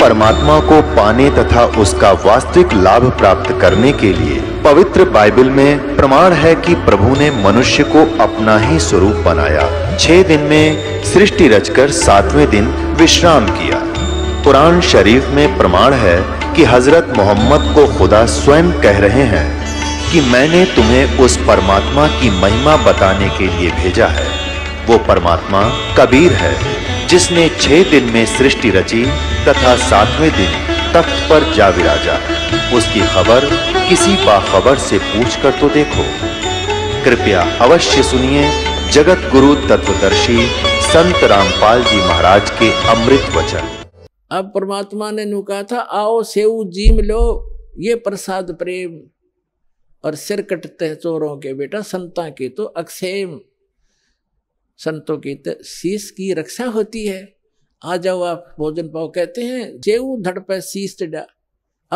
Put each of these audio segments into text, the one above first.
परमात्मा को पाने तथा उसका वास्तविक लाभ प्राप्त करने के लिए पवित्र बाइबल में प्रमाण है कि प्रभु ने मनुष्य को अपना ही स्वरूप बनाया छह दिन में सृष्टि रचकर सातवें दिन विश्राम किया कुरान शरीफ में प्रमाण है कि हजरत मोहम्मद को खुदा स्वयं कह रहे हैं कि मैंने तुम्हें उस परमात्मा की महिमा बताने के लिए भेजा है वो परमात्मा कबीर है जिसने छह दिन में सृष्टि रची तथा सातवें दिन तख्त पर जा विराजा उसकी खबर किसी बाखबर से पूछ कर तो देखो कृपया अवश्य सुनिए जगत गुरु तत्वदर्शी संत रामपाल जी महाराज के अमृत वचन अब परमात्मा ने नुका था आओ सेव जीम लो ये प्रसाद प्रेम और सिर कटते चोरों के बेटा संता के तो अक्सेम संतों की तो शीश की रक्षा होती है आ जाओ आप भोजन पाओ कहते हैं जेऊ धड़ पर शीस टिडा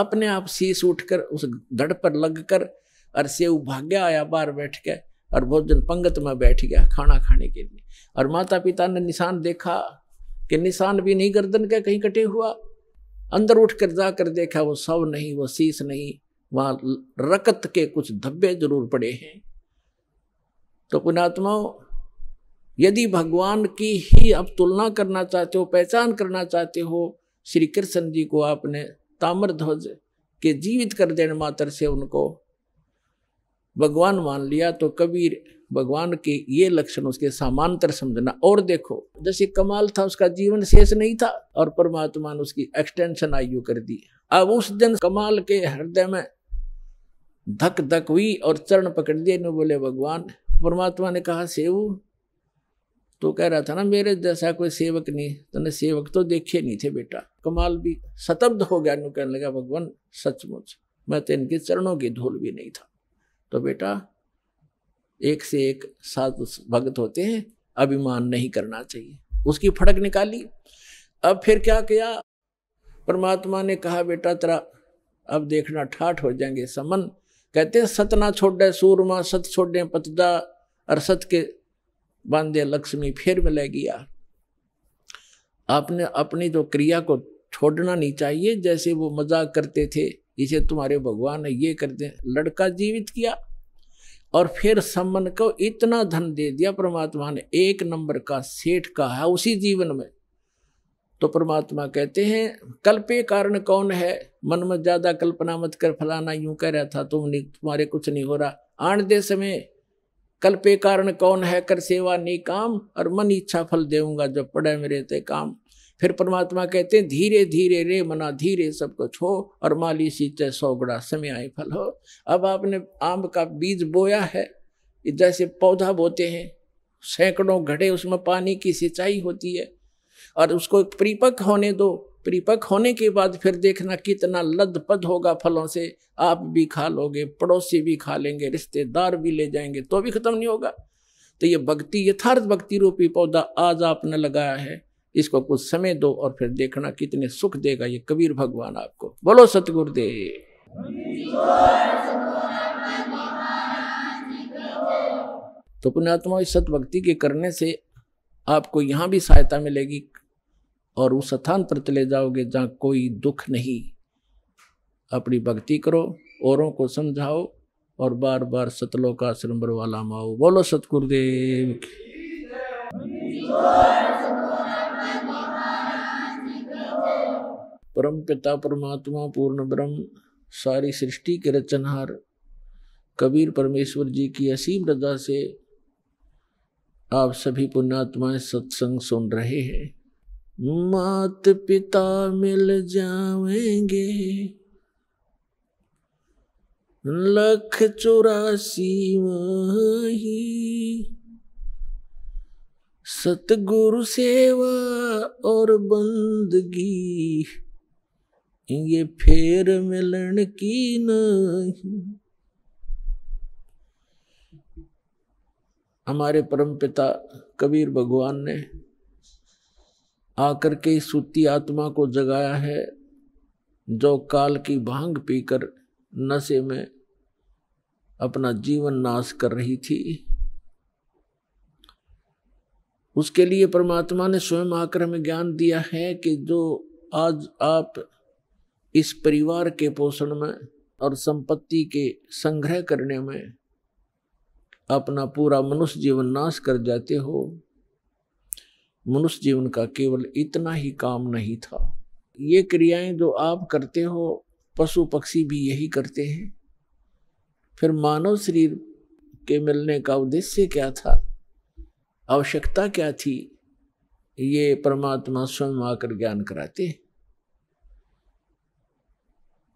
अपने आप शीस उठकर उस धड़ पर लग कर और सेऊ भाग्या आया बाहर बैठ के और भोजन पंगत में बैठ गया खाना खाने के लिए और माता पिता ने निशान देखा कि निशान भी नहीं गर्दन का कहीं कटे हुआ अंदर उठ कर जाकर देखा वो सब नहीं वो शीश नहीं वहाँ रकत के कुछ धब्बे जरूर पड़े हैं तो पुणात्माओं यदि भगवान की ही आप तुलना करना चाहते हो पहचान करना चाहते हो श्री कृष्ण जी को आपने ताम्रध्वज के जीवित कर देने मात्र से उनको भगवान मान लिया तो कबीर भगवान के ये लक्षण उसके सामांतर समझना और देखो जैसे कमाल था उसका जीवन शेष नहीं था और परमात्मा ने उसकी एक्सटेंशन आयु कर दी अब उस दिन कमाल के हृदय में धक धक हुई और चरण पकड़ दिए बोले भगवान परमात्मा ने कहा सेवू तो कह रहा था ना मेरे जैसा कोई सेवक नहीं ने सेवक तो देखे नहीं थे बेटा कमाल भी सतब्ध हो गया नु कहने लगा भगवान सचमुच मैं तो इनके चरणों की धूल भी नहीं था तो बेटा एक से एक साधु भगत होते हैं अभिमान नहीं करना चाहिए उसकी फड़क निकाली अब फिर क्या किया परमात्मा ने कहा बेटा तेरा अब देखना ठाठ हो जाएंगे समन कहते हैं सतना छोड़ सूरमा सत छोड़ पतदा और सत के बांधे लक्ष्मी फिर मिलेगी गया आपने अपनी तो क्रिया को छोड़ना नहीं चाहिए जैसे वो मजाक करते थे इसे तुम्हारे भगवान ने ये दे लड़का जीवित किया और फिर सम्मन को इतना धन दे दिया परमात्मा ने एक नंबर का सेठ कहा उसी जीवन में तो परमात्मा कहते हैं कल्पे कारण कौन है मन में ज्यादा कल्पना मत कर फलाना यूं कह रहा था तुम नहीं तुम्हारे कुछ नहीं हो रहा आण दे समय कल्पे कारण कौन है कर सेवा नी काम और मन इच्छा फल देऊंगा जब पड़े मेरे ते काम फिर परमात्मा कहते हैं धीरे धीरे रे मना धीरे सब कुछ हो और माली सीते सौगड़ा समय आए फल हो अब आपने आम का बीज बोया है जैसे पौधा बोते हैं सैकड़ों घड़े उसमें पानी की सिंचाई होती है और उसको परिपक्व होने दो परिपक होने के बाद फिर देखना कितना लदपद होगा फलों से आप भी खा लोगे पड़ोसी भी खा लेंगे रिश्तेदार भी ले जाएंगे तो भी खत्म नहीं होगा तो ये भक्ति यथार्थ भक्ति रूपी पौधा आज आपने लगाया है इसको कुछ समय दो और फिर देखना कितने सुख देगा ये कबीर भगवान आपको बोलो सतगुरुदेव तो पुण्यात्मा इस सत भक्ति के करने से आपको यहाँ भी सहायता मिलेगी और उस स्थान पर चले जाओगे जहाँ कोई दुख नहीं अपनी भक्ति करो औरों को समझाओ और बार बार सतलों का आश्रम वाला माओ बोलो सतगुरुदेव परम पिता परमात्मा पूर्ण ब्रह्म सारी सृष्टि के रचनहार कबीर परमेश्वर जी की असीम रजा से आप सभी पुण्यात्माएं सत्संग सुन रहे हैं मात पिता मिल जाएंगे लख चौरासी वही सतगुरु सेवा और बंदगी ये फेर मिलन की नहीं हमारे परम पिता कबीर भगवान ने आकर के इस सुती आत्मा को जगाया है जो काल की भांग पीकर नशे में अपना जीवन नाश कर रही थी उसके लिए परमात्मा ने स्वयं आकर हमें ज्ञान दिया है कि जो आज आप इस परिवार के पोषण में और संपत्ति के संग्रह करने में अपना पूरा मनुष्य जीवन नाश कर जाते हो मनुष्य जीवन का केवल इतना ही काम नहीं था ये क्रियाएं जो आप करते हो पशु पक्षी भी यही करते हैं फिर मानव शरीर के मिलने का उद्देश्य क्या था आवश्यकता क्या थी ये परमात्मा स्वयं आकर ज्ञान कराते हैं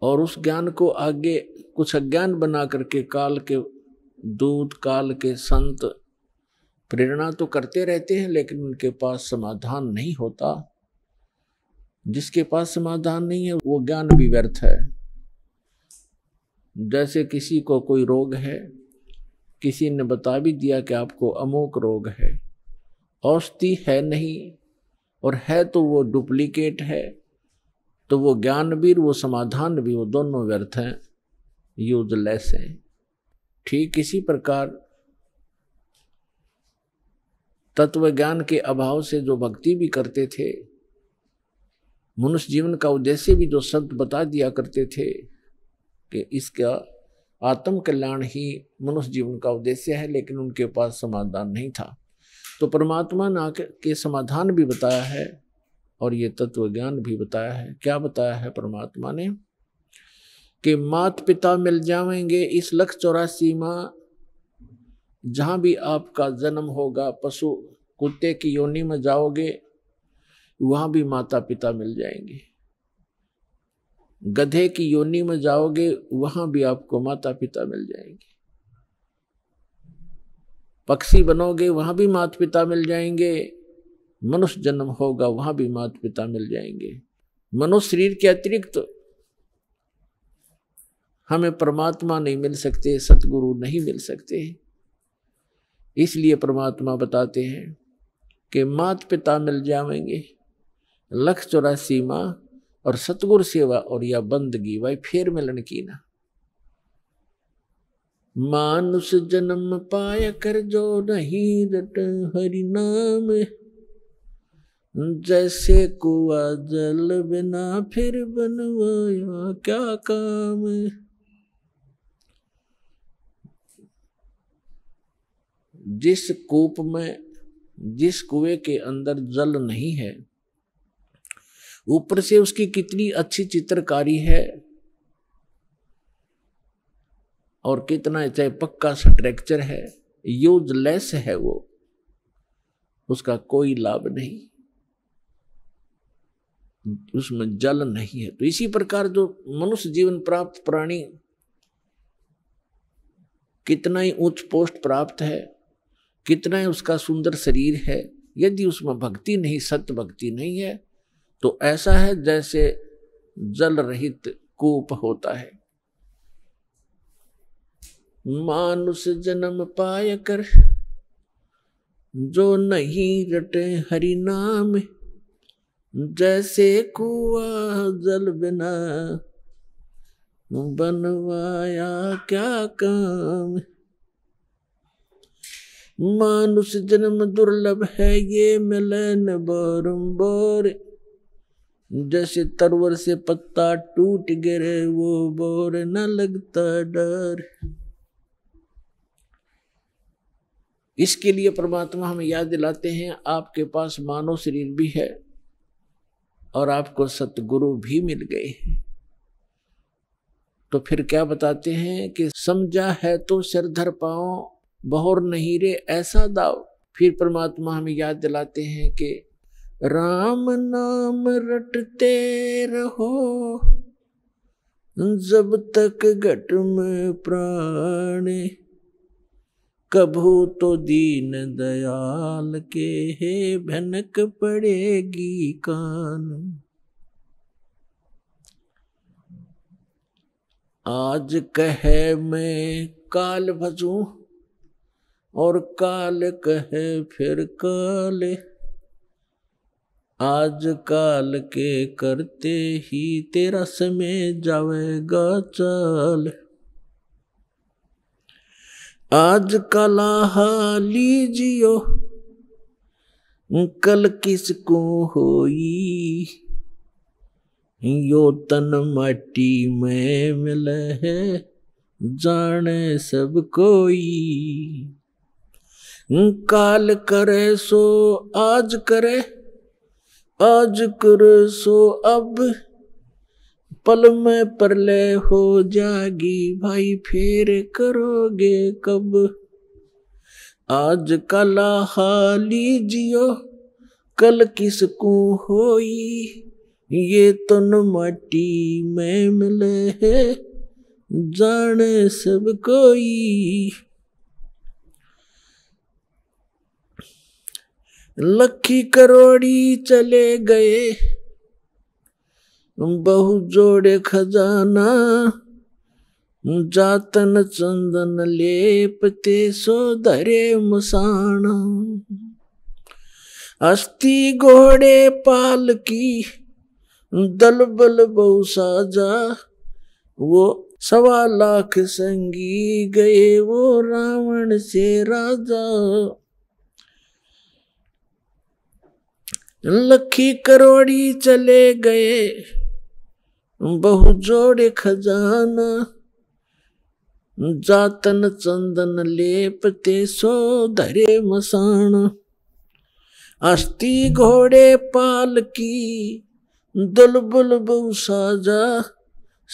और उस ज्ञान को आगे कुछ अज्ञान बना करके काल के दूत काल के संत प्रेरणा तो करते रहते हैं लेकिन उनके पास समाधान नहीं होता जिसके पास समाधान नहीं है वो ज्ञान भी व्यर्थ है जैसे किसी को कोई रोग है किसी ने बता भी दिया कि आपको अमोक रोग है औषधि है नहीं और है तो वो डुप्लीकेट है तो वो ज्ञान भी वो समाधान भी वो दोनों व्यर्थ हैं यूजलेस हैं ठीक इसी प्रकार तत्व ज्ञान के अभाव से जो भक्ति भी करते थे मनुष्य जीवन का उद्देश्य भी जो संत बता दिया करते थे कि इसका आत्म कल्याण ही मनुष्य जीवन का उद्देश्य है लेकिन उनके पास समाधान नहीं था तो परमात्मा ने आकर के समाधान भी बताया है और ये तत्व ज्ञान भी बताया है क्या बताया है परमात्मा ने कि मात पिता मिल जाएंगे इस लक्ष्य चौरासी माँ जहाँ भी आपका जन्म होगा पशु कुत्ते की योनि में जाओगे वहाँ भी माता पिता मिल जाएंगे गधे की योनि में जाओगे वहाँ भी आपको माता पिता मिल जाएंगे पक्षी बनोगे वहाँ भी माता पिता मिल जाएंगे मनुष्य जन्म होगा वहाँ भी माता पिता मिल जाएंगे मनुष्य शरीर के अतिरिक्त तो हमें परमात्मा नहीं मिल सकते सतगुरु नहीं मिल सकते इसलिए परमात्मा बताते हैं कि मात पिता मिल जाएंगे लख चौरासी माँ और सतगुर सेवा और या बंदगी भाई फिर मिलन की ना मानुष जन्म पाय कर जो नहीं रट हरि नाम जैसे कुआ जल बिना फिर बनवाया क्या काम जिस कूप में जिस कुएं के अंदर जल नहीं है ऊपर से उसकी कितनी अच्छी चित्रकारी है और कितना चाहे पक्का स्ट्रक्चर है यूजलेस है वो उसका कोई लाभ नहीं उसमें जल नहीं है तो इसी प्रकार जो मनुष्य जीवन प्राप्त प्राणी कितना ही उच्च पोस्ट प्राप्त है कितना उसका सुंदर शरीर है यदि उसमें भक्ति नहीं सत्य भक्ति नहीं है तो ऐसा है जैसे जल रहित कूप होता है मानुष जन्म पाय कर जो नहीं रटे हरि नाम जैसे कुआ जल बिना बनवाया क्या काम मानुष जन्म दुर्लभ है ये मिलन बारम्बार जैसे तरवर से पत्ता टूट गिरे वो बोर न लगता डर इसके लिए परमात्मा हमें याद दिलाते हैं आपके पास मानव शरीर भी है और आपको सतगुरु भी मिल गए हैं तो फिर क्या बताते हैं कि समझा है तो सिर धर पाओ बहोर नहीं रे ऐसा दाव फिर परमात्मा हमें याद दिलाते हैं कि राम नाम रटते रहो जब तक घट में प्राण कभू तो दीन दयाल के हे भनक पड़ेगी कान आज कहे मैं काल भजू और काल कहे फिर काल आज काल के करते ही तेरा समय जावेगा चाल आज कलाहा लीजियो कल किसको होई यो तन मट्टी में मिल है जाने सब कोई काल करे सो आज करे आज करे सो अब पल में परले हो जागी भाई फेर करोगे कब आज कला हाली जियो कल किसको होई ये तन मट्टी में मिले है जाने सब कोई लखी करोड़ी चले गए बहु जोड़े खजाना जातन चंदन लेपते सो धरे मसाना अस्थि घोड़े पाल की दल बल बहु साजा वो सवा लाख संगी गए वो रावण से राजा लखी करोड़ी चले गए बहु जोड़े खजाना जातन चंदन लेपते सो धरे मसान अस्थि घोड़े पाल की दुलबुल बहु साजा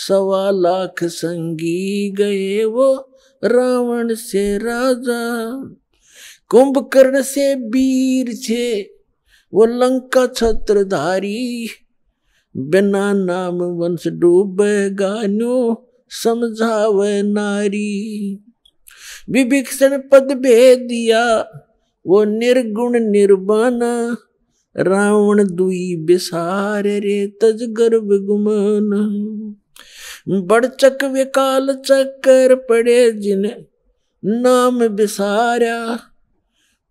सवा लाख संगी गए वो रावण से राजा कुंभकर्ण से वीर छे वो लंका छत्रधारी बिना नाम वंश डूब गानो समझाव नारी विभीषण पद दिया वो निर्गुण निर्बाना रावण दुई बिसार रे तज गर्भ गुमान बड़चक विकाल चक्कर पड़े जिन नाम बिसारा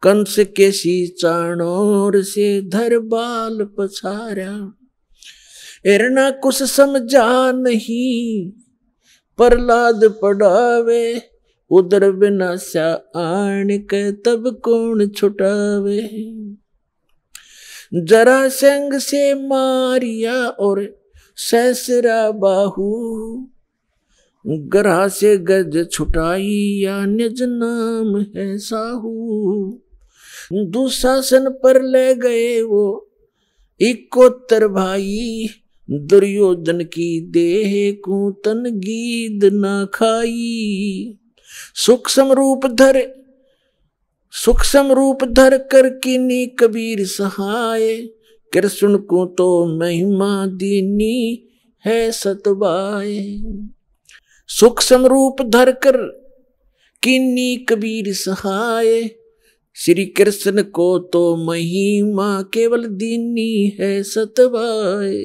कंस केसी चाणोर से धर बाल पछारा एरना कुछ समझा नहीं प्रहलाद पढ़ावे उधर सा आण के तब कौन छुटावे जरा संग से मारिया और सहसरा बाहू ग्रह से गज छुटाई या निज नाम है साहू दुशासन पर ले गए वो इकोत्तर भाई दुर्योधन की देह को तन गीद ना खाई सूक्ष्म रूप धर सूक्ष्म रूप धर कर किनी कबीर सहाय कृष्ण को तो महिमा दीनी है सतबाय सूक्ष्म रूप धर कर किन्नी कबीर सहाय श्री कृष्ण को तो महिमा केवल दीनी है सतवाय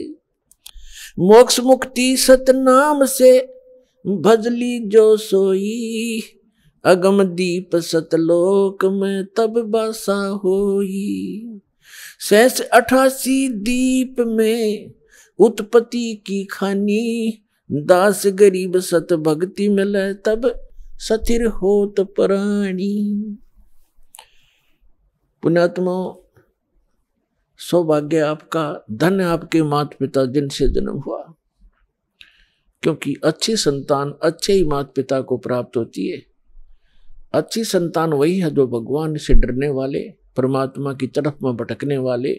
मोक्ष मुक्ति सतनाम से भजली जो सोई अगम दीप सतलोक में तब बासा होई शेष अठासी दीप में उत्पत्ति की खानी दास गरीब सत भक्ति मिले तब सथिर होत प्राणी पुण्यात्मा सौभाग्य आपका धन आपके माता पिता जिनसे जन्म हुआ क्योंकि अच्छी संतान अच्छे ही माता पिता को प्राप्त होती है अच्छी संतान वही है जो भगवान से डरने वाले परमात्मा की तरफ में भटकने वाले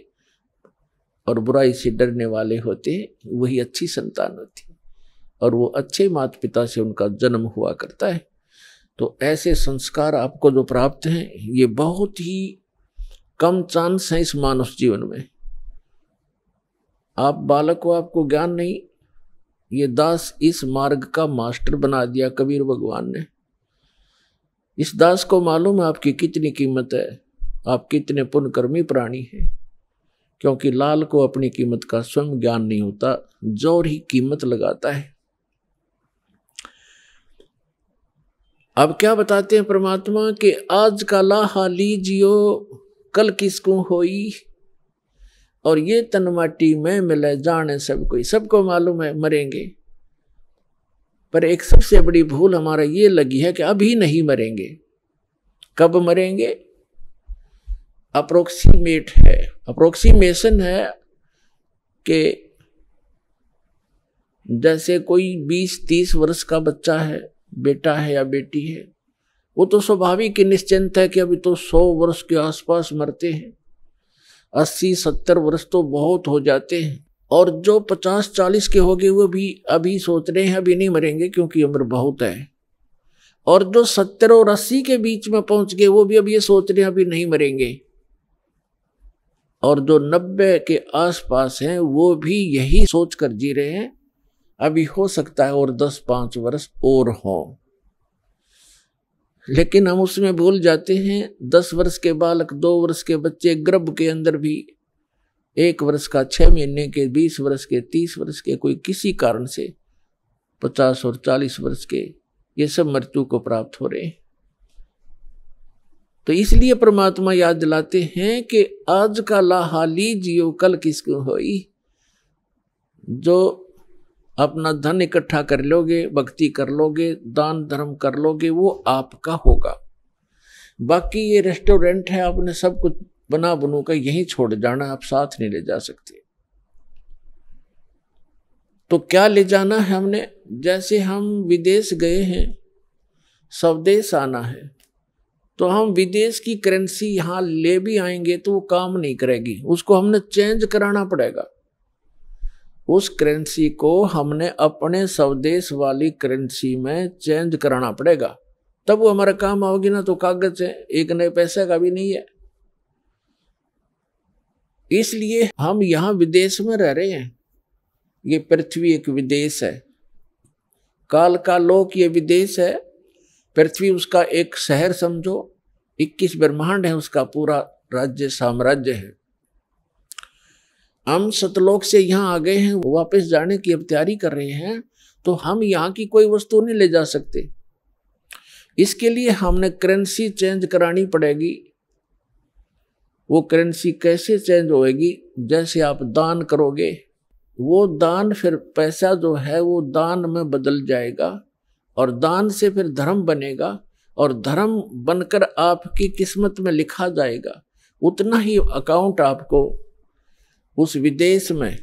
और बुराई से डरने वाले होते हैं वही अच्छी संतान होती है और वो अच्छे माता पिता से उनका जन्म हुआ करता है तो ऐसे संस्कार आपको जो प्राप्त हैं ये बहुत ही कम चांस है इस मानव जीवन में आप बालक को आपको ज्ञान नहीं ये दास इस मार्ग का मास्टर बना दिया कबीर भगवान ने इस दास को मालूम है आपकी कितनी कीमत है आप कितने पुण्यकर्मी प्राणी हैं क्योंकि लाल को अपनी कीमत का स्वयं ज्ञान नहीं होता जोर ही कीमत लगाता है अब क्या बताते हैं परमात्मा कि आज का लाहा लीजियो कल किसको होई और ये तन माटी में मिले जाने सब कोई सबको मालूम है मरेंगे पर एक सबसे बड़ी भूल हमारा ये लगी है कि अभी नहीं मरेंगे कब मरेंगे अप्रोक्सीमेट है अप्रोक्सीमेशन है कि जैसे कोई 20-30 वर्ष का बच्चा है बेटा है या बेटी है वो तो स्वाभाविक ही निश्चिंत है कि अभी तो सौ वर्ष के आसपास मरते हैं अस्सी सत्तर वर्ष तो बहुत हो जाते हैं और जो पचास चालीस के हो गए वो भी अभी सोच रहे हैं अभी नहीं मरेंगे क्योंकि उम्र बहुत है और जो सत्तर और अस्सी के बीच में पहुंच गए वो भी अभी ये सोच रहे हैं अभी नहीं मरेंगे और जो नब्बे के आसपास हैं वो भी यही सोच कर जी रहे हैं अभी हो सकता है और दस पाँच वर्ष और हों लेकिन हम उसमें भूल जाते हैं दस वर्ष के बालक दो वर्ष के बच्चे गर्भ के अंदर भी एक वर्ष का छः महीने के बीस वर्ष के तीस वर्ष के कोई किसी कारण से पचास और चालीस वर्ष के ये सब मृत्यु को प्राप्त हो रहे हैं तो इसलिए परमात्मा याद दिलाते हैं कि आज का लाहाली जियो कल किसको हो जो अपना धन इकट्ठा कर लोगे भक्ति कर लोगे दान धर्म कर लोगे वो आपका होगा बाकी ये रेस्टोरेंट है आपने सब कुछ बना बनू का यहीं छोड़ जाना आप साथ नहीं ले जा सकते तो क्या ले जाना है हमने जैसे हम विदेश गए हैं स्वदेश आना है तो हम विदेश की करेंसी यहाँ ले भी आएंगे तो वो काम नहीं करेगी उसको हमने चेंज कराना पड़ेगा उस करेंसी को हमने अपने स्वदेश वाली करेंसी में चेंज कराना पड़ेगा तब वो हमारा काम आओगी ना तो कागज है एक नए पैसे का भी नहीं है इसलिए हम यहां विदेश में रह रहे हैं ये पृथ्वी एक विदेश है काल का लोक ये विदेश है पृथ्वी उसका एक शहर समझो 21 ब्रह्मांड है उसका पूरा राज्य साम्राज्य है हम सतलोक से यहाँ आ गए हैं वापस जाने की अब तैयारी कर रहे हैं तो हम यहाँ की कोई वस्तु नहीं ले जा सकते इसके लिए हमने करेंसी चेंज करानी पड़ेगी वो करेंसी कैसे चेंज होएगी जैसे आप दान करोगे वो दान फिर पैसा जो है वो दान में बदल जाएगा और दान से फिर धर्म बनेगा और धर्म बनकर आपकी किस्मत में लिखा जाएगा उतना ही अकाउंट आपको उस विदेश में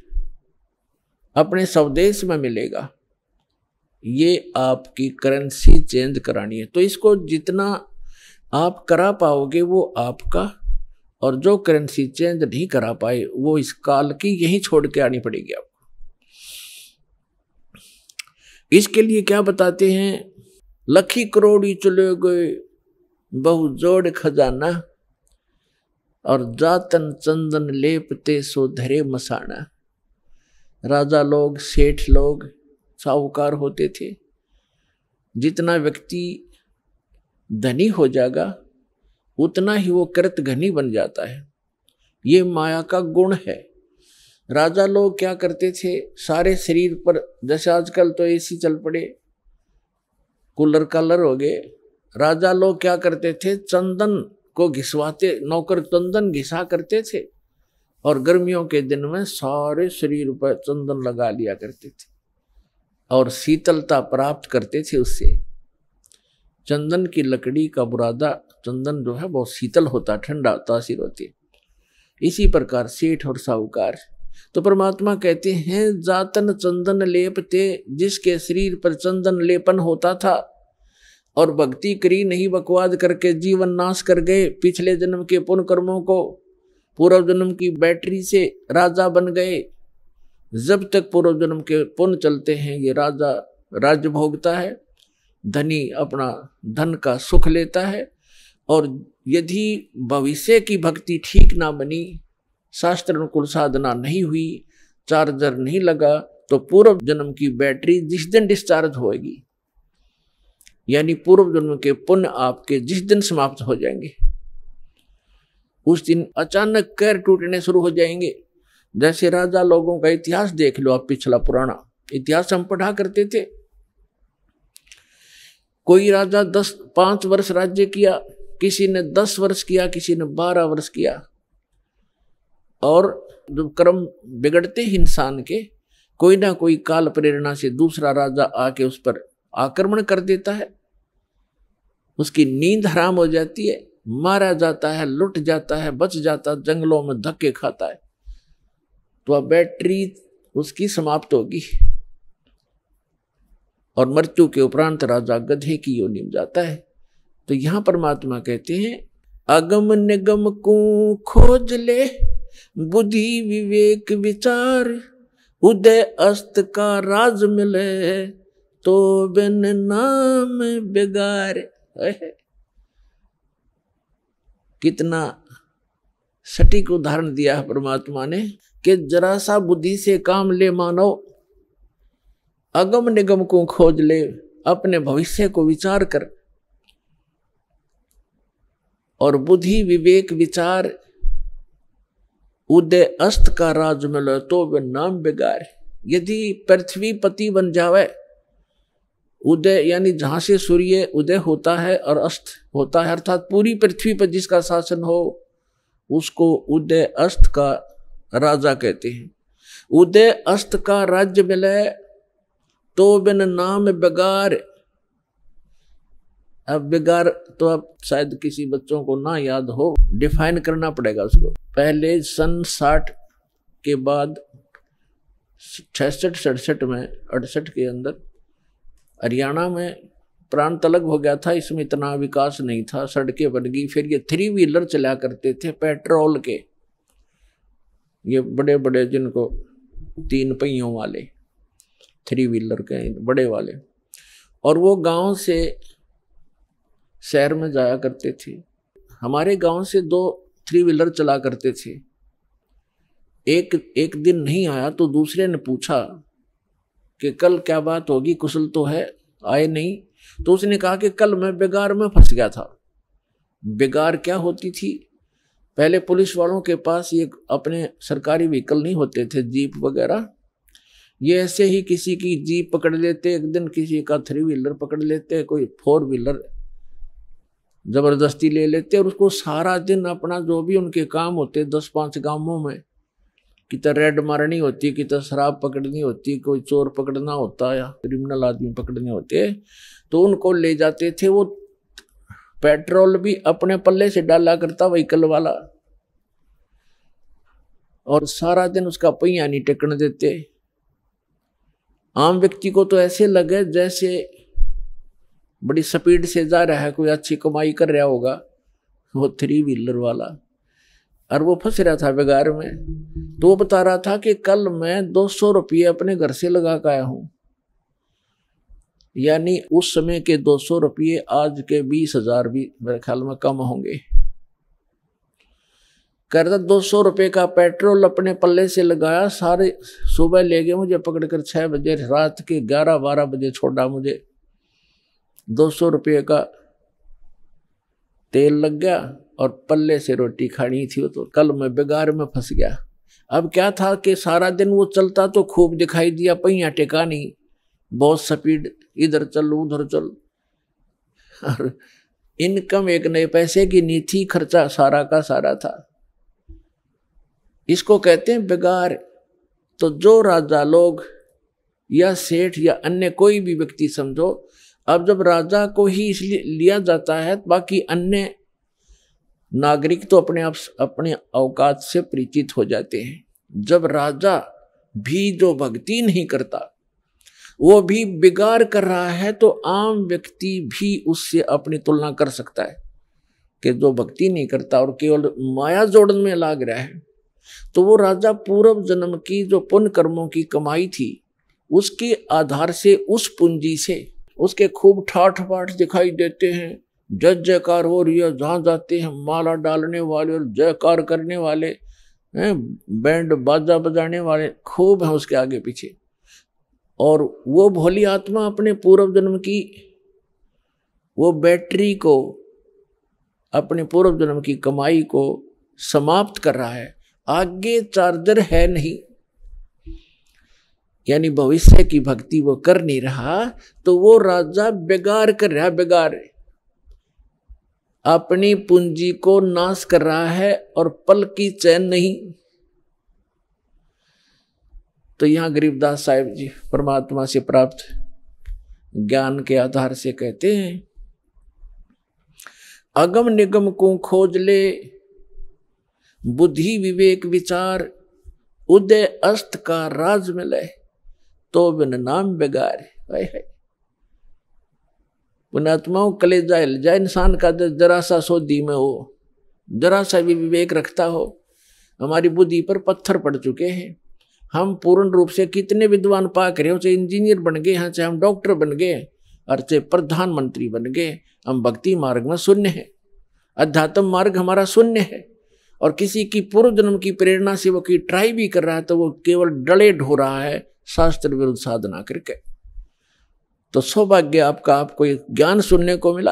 अपने स्वदेश में मिलेगा ये आपकी करेंसी चेंज करानी है तो इसको जितना आप करा पाओगे वो आपका और जो करेंसी चेंज नहीं करा पाए वो इस काल की यही छोड़ के आनी पड़ेगी आपको इसके लिए क्या बताते हैं लखी करोड़ी चले गए बहु जोड़ खजाना और जातन चंदन लेपते सो धरे मसाना राजा लोग सेठ लोग साहूकार होते थे जितना व्यक्ति धनी हो जाएगा उतना ही वो कृत घनी बन जाता है ये माया का गुण है राजा लोग क्या करते थे सारे शरीर पर जैसे आजकल तो एसी चल पड़े कूलर कलर हो गए राजा लोग क्या करते थे चंदन को घिसवाते नौकर चंदन घिसा करते थे और गर्मियों के दिन में सारे शरीर पर चंदन लगा लिया करते थे और शीतलता प्राप्त करते थे उससे चंदन की लकड़ी का बुरादा चंदन जो है बहुत शीतल होता ठंडा तासीर होती इसी प्रकार सेठ और साहूकार तो परमात्मा कहते हैं जातन चंदन लेपते जिसके शरीर पर चंदन लेपन होता था और भक्ति करी नहीं बकवाद करके जीवन नाश कर गए पिछले जन्म के पुण्य कर्मों को पूर्व जन्म की बैटरी से राजा बन गए जब तक पूर्व जन्म के पुण्य चलते हैं ये राजा राज्य भोगता है धनी अपना धन का सुख लेता है और यदि भविष्य की भक्ति ठीक ना बनी शास्त्र अनुकूल साधना नहीं हुई चार्जर नहीं लगा तो पूर्व जन्म की बैटरी जिस दिन डिस्चार्ज होगी यानी पूर्व जन्म के पुण्य आपके जिस दिन समाप्त हो जाएंगे उस दिन अचानक कैर टूटने शुरू हो जाएंगे जैसे राजा लोगों का इतिहास देख लो आप पिछला पुराना इतिहास हम पढ़ा करते थे कोई राजा दस पांच वर्ष राज्य किया किसी ने दस वर्ष किया किसी ने बारह वर्ष किया और जो कर्म बिगड़ते इंसान के कोई ना कोई काल प्रेरणा से दूसरा राजा आके उस पर आक्रमण कर देता है उसकी नींद हराम हो जाती है मारा जाता है लुट जाता है बच जाता है जंगलों में धक्के खाता है तो अब बैटरी उसकी समाप्त होगी और मृत्यु के उपरांत राजा गधे की योनि में जाता है तो यहां परमात्मा कहते हैं अगम निगम को खोज ले बुद्धि विवेक विचार उदय अस्त का राज मिले तो बिन नाम बिगारे कितना सटीक उदाहरण दिया है परमात्मा ने कि जरा सा बुद्धि से काम ले मानो अगम निगम को खोज ले अपने भविष्य को विचार कर और बुद्धि विवेक विचार उदय अस्त का राज मिलो तो वे नाम बिगाड़ यदि पृथ्वी पति बन जावे उदय यानी जहाँ से सूर्य उदय होता है और अस्त होता है अर्थात पूरी पृथ्वी पर जिसका शासन हो उसको उदय अस्त का राजा कहते हैं उदय अस्त का राज्य मिले तो बिन नाम बेगार अब बेगार तो अब शायद किसी बच्चों को ना याद हो डिफाइन करना पड़ेगा उसको पहले सन साठ के बाद छसठ सड़सठ में अड़सठ के अंदर हरियाणा में प्रांत अलग हो गया था इसमें इतना विकास नहीं था सड़कें बन गई फिर ये थ्री व्हीलर चला करते थे पेट्रोल के ये बड़े बड़े जिनको तीन पहियों वाले थ्री व्हीलर के बड़े वाले और वो गांव से शहर में जाया करते थे हमारे गांव से दो थ्री व्हीलर चला करते थे एक एक दिन नहीं आया तो दूसरे ने पूछा कि कल क्या बात होगी कुशल तो है आए नहीं तो उसने कहा कि कल मैं बेगार में फंस गया था बेगार क्या होती थी पहले पुलिस वालों के पास ये अपने सरकारी व्हीकल नहीं होते थे जीप वगैरह ये ऐसे ही किसी की जीप पकड़ लेते एक दिन किसी का थ्री व्हीलर पकड़ लेते कोई फोर व्हीलर ज़बरदस्ती ले लेते और उसको सारा दिन अपना जो भी उनके काम होते दस पांच गांवों में तो रेड मारनी होती कि कितना शराब पकड़नी होती कोई चोर पकड़ना होता या क्रिमिनल आदमी पकड़ने होते तो उनको ले जाते थे वो पेट्रोल भी अपने पल्ले से डाला करता व्हीकल वाला और सारा दिन उसका पहिया नहीं टेकने देते आम व्यक्ति को तो ऐसे लगे जैसे बड़ी स्पीड से जा रहा है कोई अच्छी कमाई कर रहा होगा वो थ्री व्हीलर वाला और वो फंस रहा था बेगार में तो वो बता रहा था कि कल मैं दो सौ रुपये अपने घर से लगा के आया हूँ यानी उस समय के दो सौ रुपये आज के बीस हजार भी मेरे ख्याल में कम होंगे रहा दो सौ रुपये का पेट्रोल अपने पल्ले से लगाया सारे सुबह ले गए मुझे पकड़कर छः बजे रात के ग्यारह बारह बजे छोड़ा मुझे दो सौ रुपये का तेल लग गया और पल्ले से रोटी खानी थी तो कल मैं बेगार में फंस गया अब क्या था कि सारा दिन वो चलता तो खूब दिखाई दिया पहिया टेका नहीं बहुत स्पीड इधर चल उधर चल और इनकम एक नए पैसे की नीति खर्चा सारा का सारा था इसको कहते हैं बेगार तो जो राजा लोग या सेठ या अन्य कोई भी व्यक्ति समझो अब जब राजा को ही इसलिए लिया जाता है बाकी अन्य नागरिक तो अपने आप अपने अवकात से परिचित हो जाते हैं जब राजा भी जो भक्ति नहीं करता वो भी बिगाड़ कर रहा है तो आम व्यक्ति भी उससे अपनी तुलना कर सकता है कि जो भक्ति नहीं करता और केवल माया जोड़न में लाग रहा है तो वो राजा पूर्व जन्म की जो पुण्य कर्मों की कमाई थी उसके आधार से उस पूंजी से उसके खूब ठाठ पाठ दिखाई देते हैं जय जयकार हो रही है जहाँ जाते हैं माला डालने वाले और जयकार करने वाले बैंड बाजा बजाने वाले खूब हैं उसके आगे पीछे और वो भोली आत्मा अपने पूर्व जन्म की वो बैटरी को अपने पूर्व जन्म की कमाई को समाप्त कर रहा है आगे चार्जर है नहीं यानी भविष्य की भक्ति वो कर नहीं रहा तो वो राजा बेगार कर रहा बेगार अपनी पूंजी को नाश कर रहा है और पल की चैन नहीं तो यहां गरीबदास साहिब जी परमात्मा से प्राप्त ज्ञान के आधार से कहते हैं अगम निगम को खोज ले बुद्धि विवेक विचार उदय अस्त का राज मिले तो बिन नाम हाय हाय उन आत्माओं कलेजा हिल जाए इंसान का जरा सा सो में हो जरा सा भी विवेक रखता हो हमारी बुद्धि पर पत्थर पड़ चुके हैं हम पूर्ण रूप से कितने विद्वान पा करें हो चाहे इंजीनियर बन गए हैं चाहे हम डॉक्टर बन गए और चाहे प्रधानमंत्री बन गए हम भक्ति मार्ग में शून्य है अध्यात्म मार्ग हमारा शून्य है और किसी की पूर्व जन्म की प्रेरणा से वो कोई ट्राई भी कर रहा है तो वो केवल डले ढो रहा है शास्त्र विरुद्ध साधना करके तो सौभाग्य आपका आपको एक ज्ञान सुनने को मिला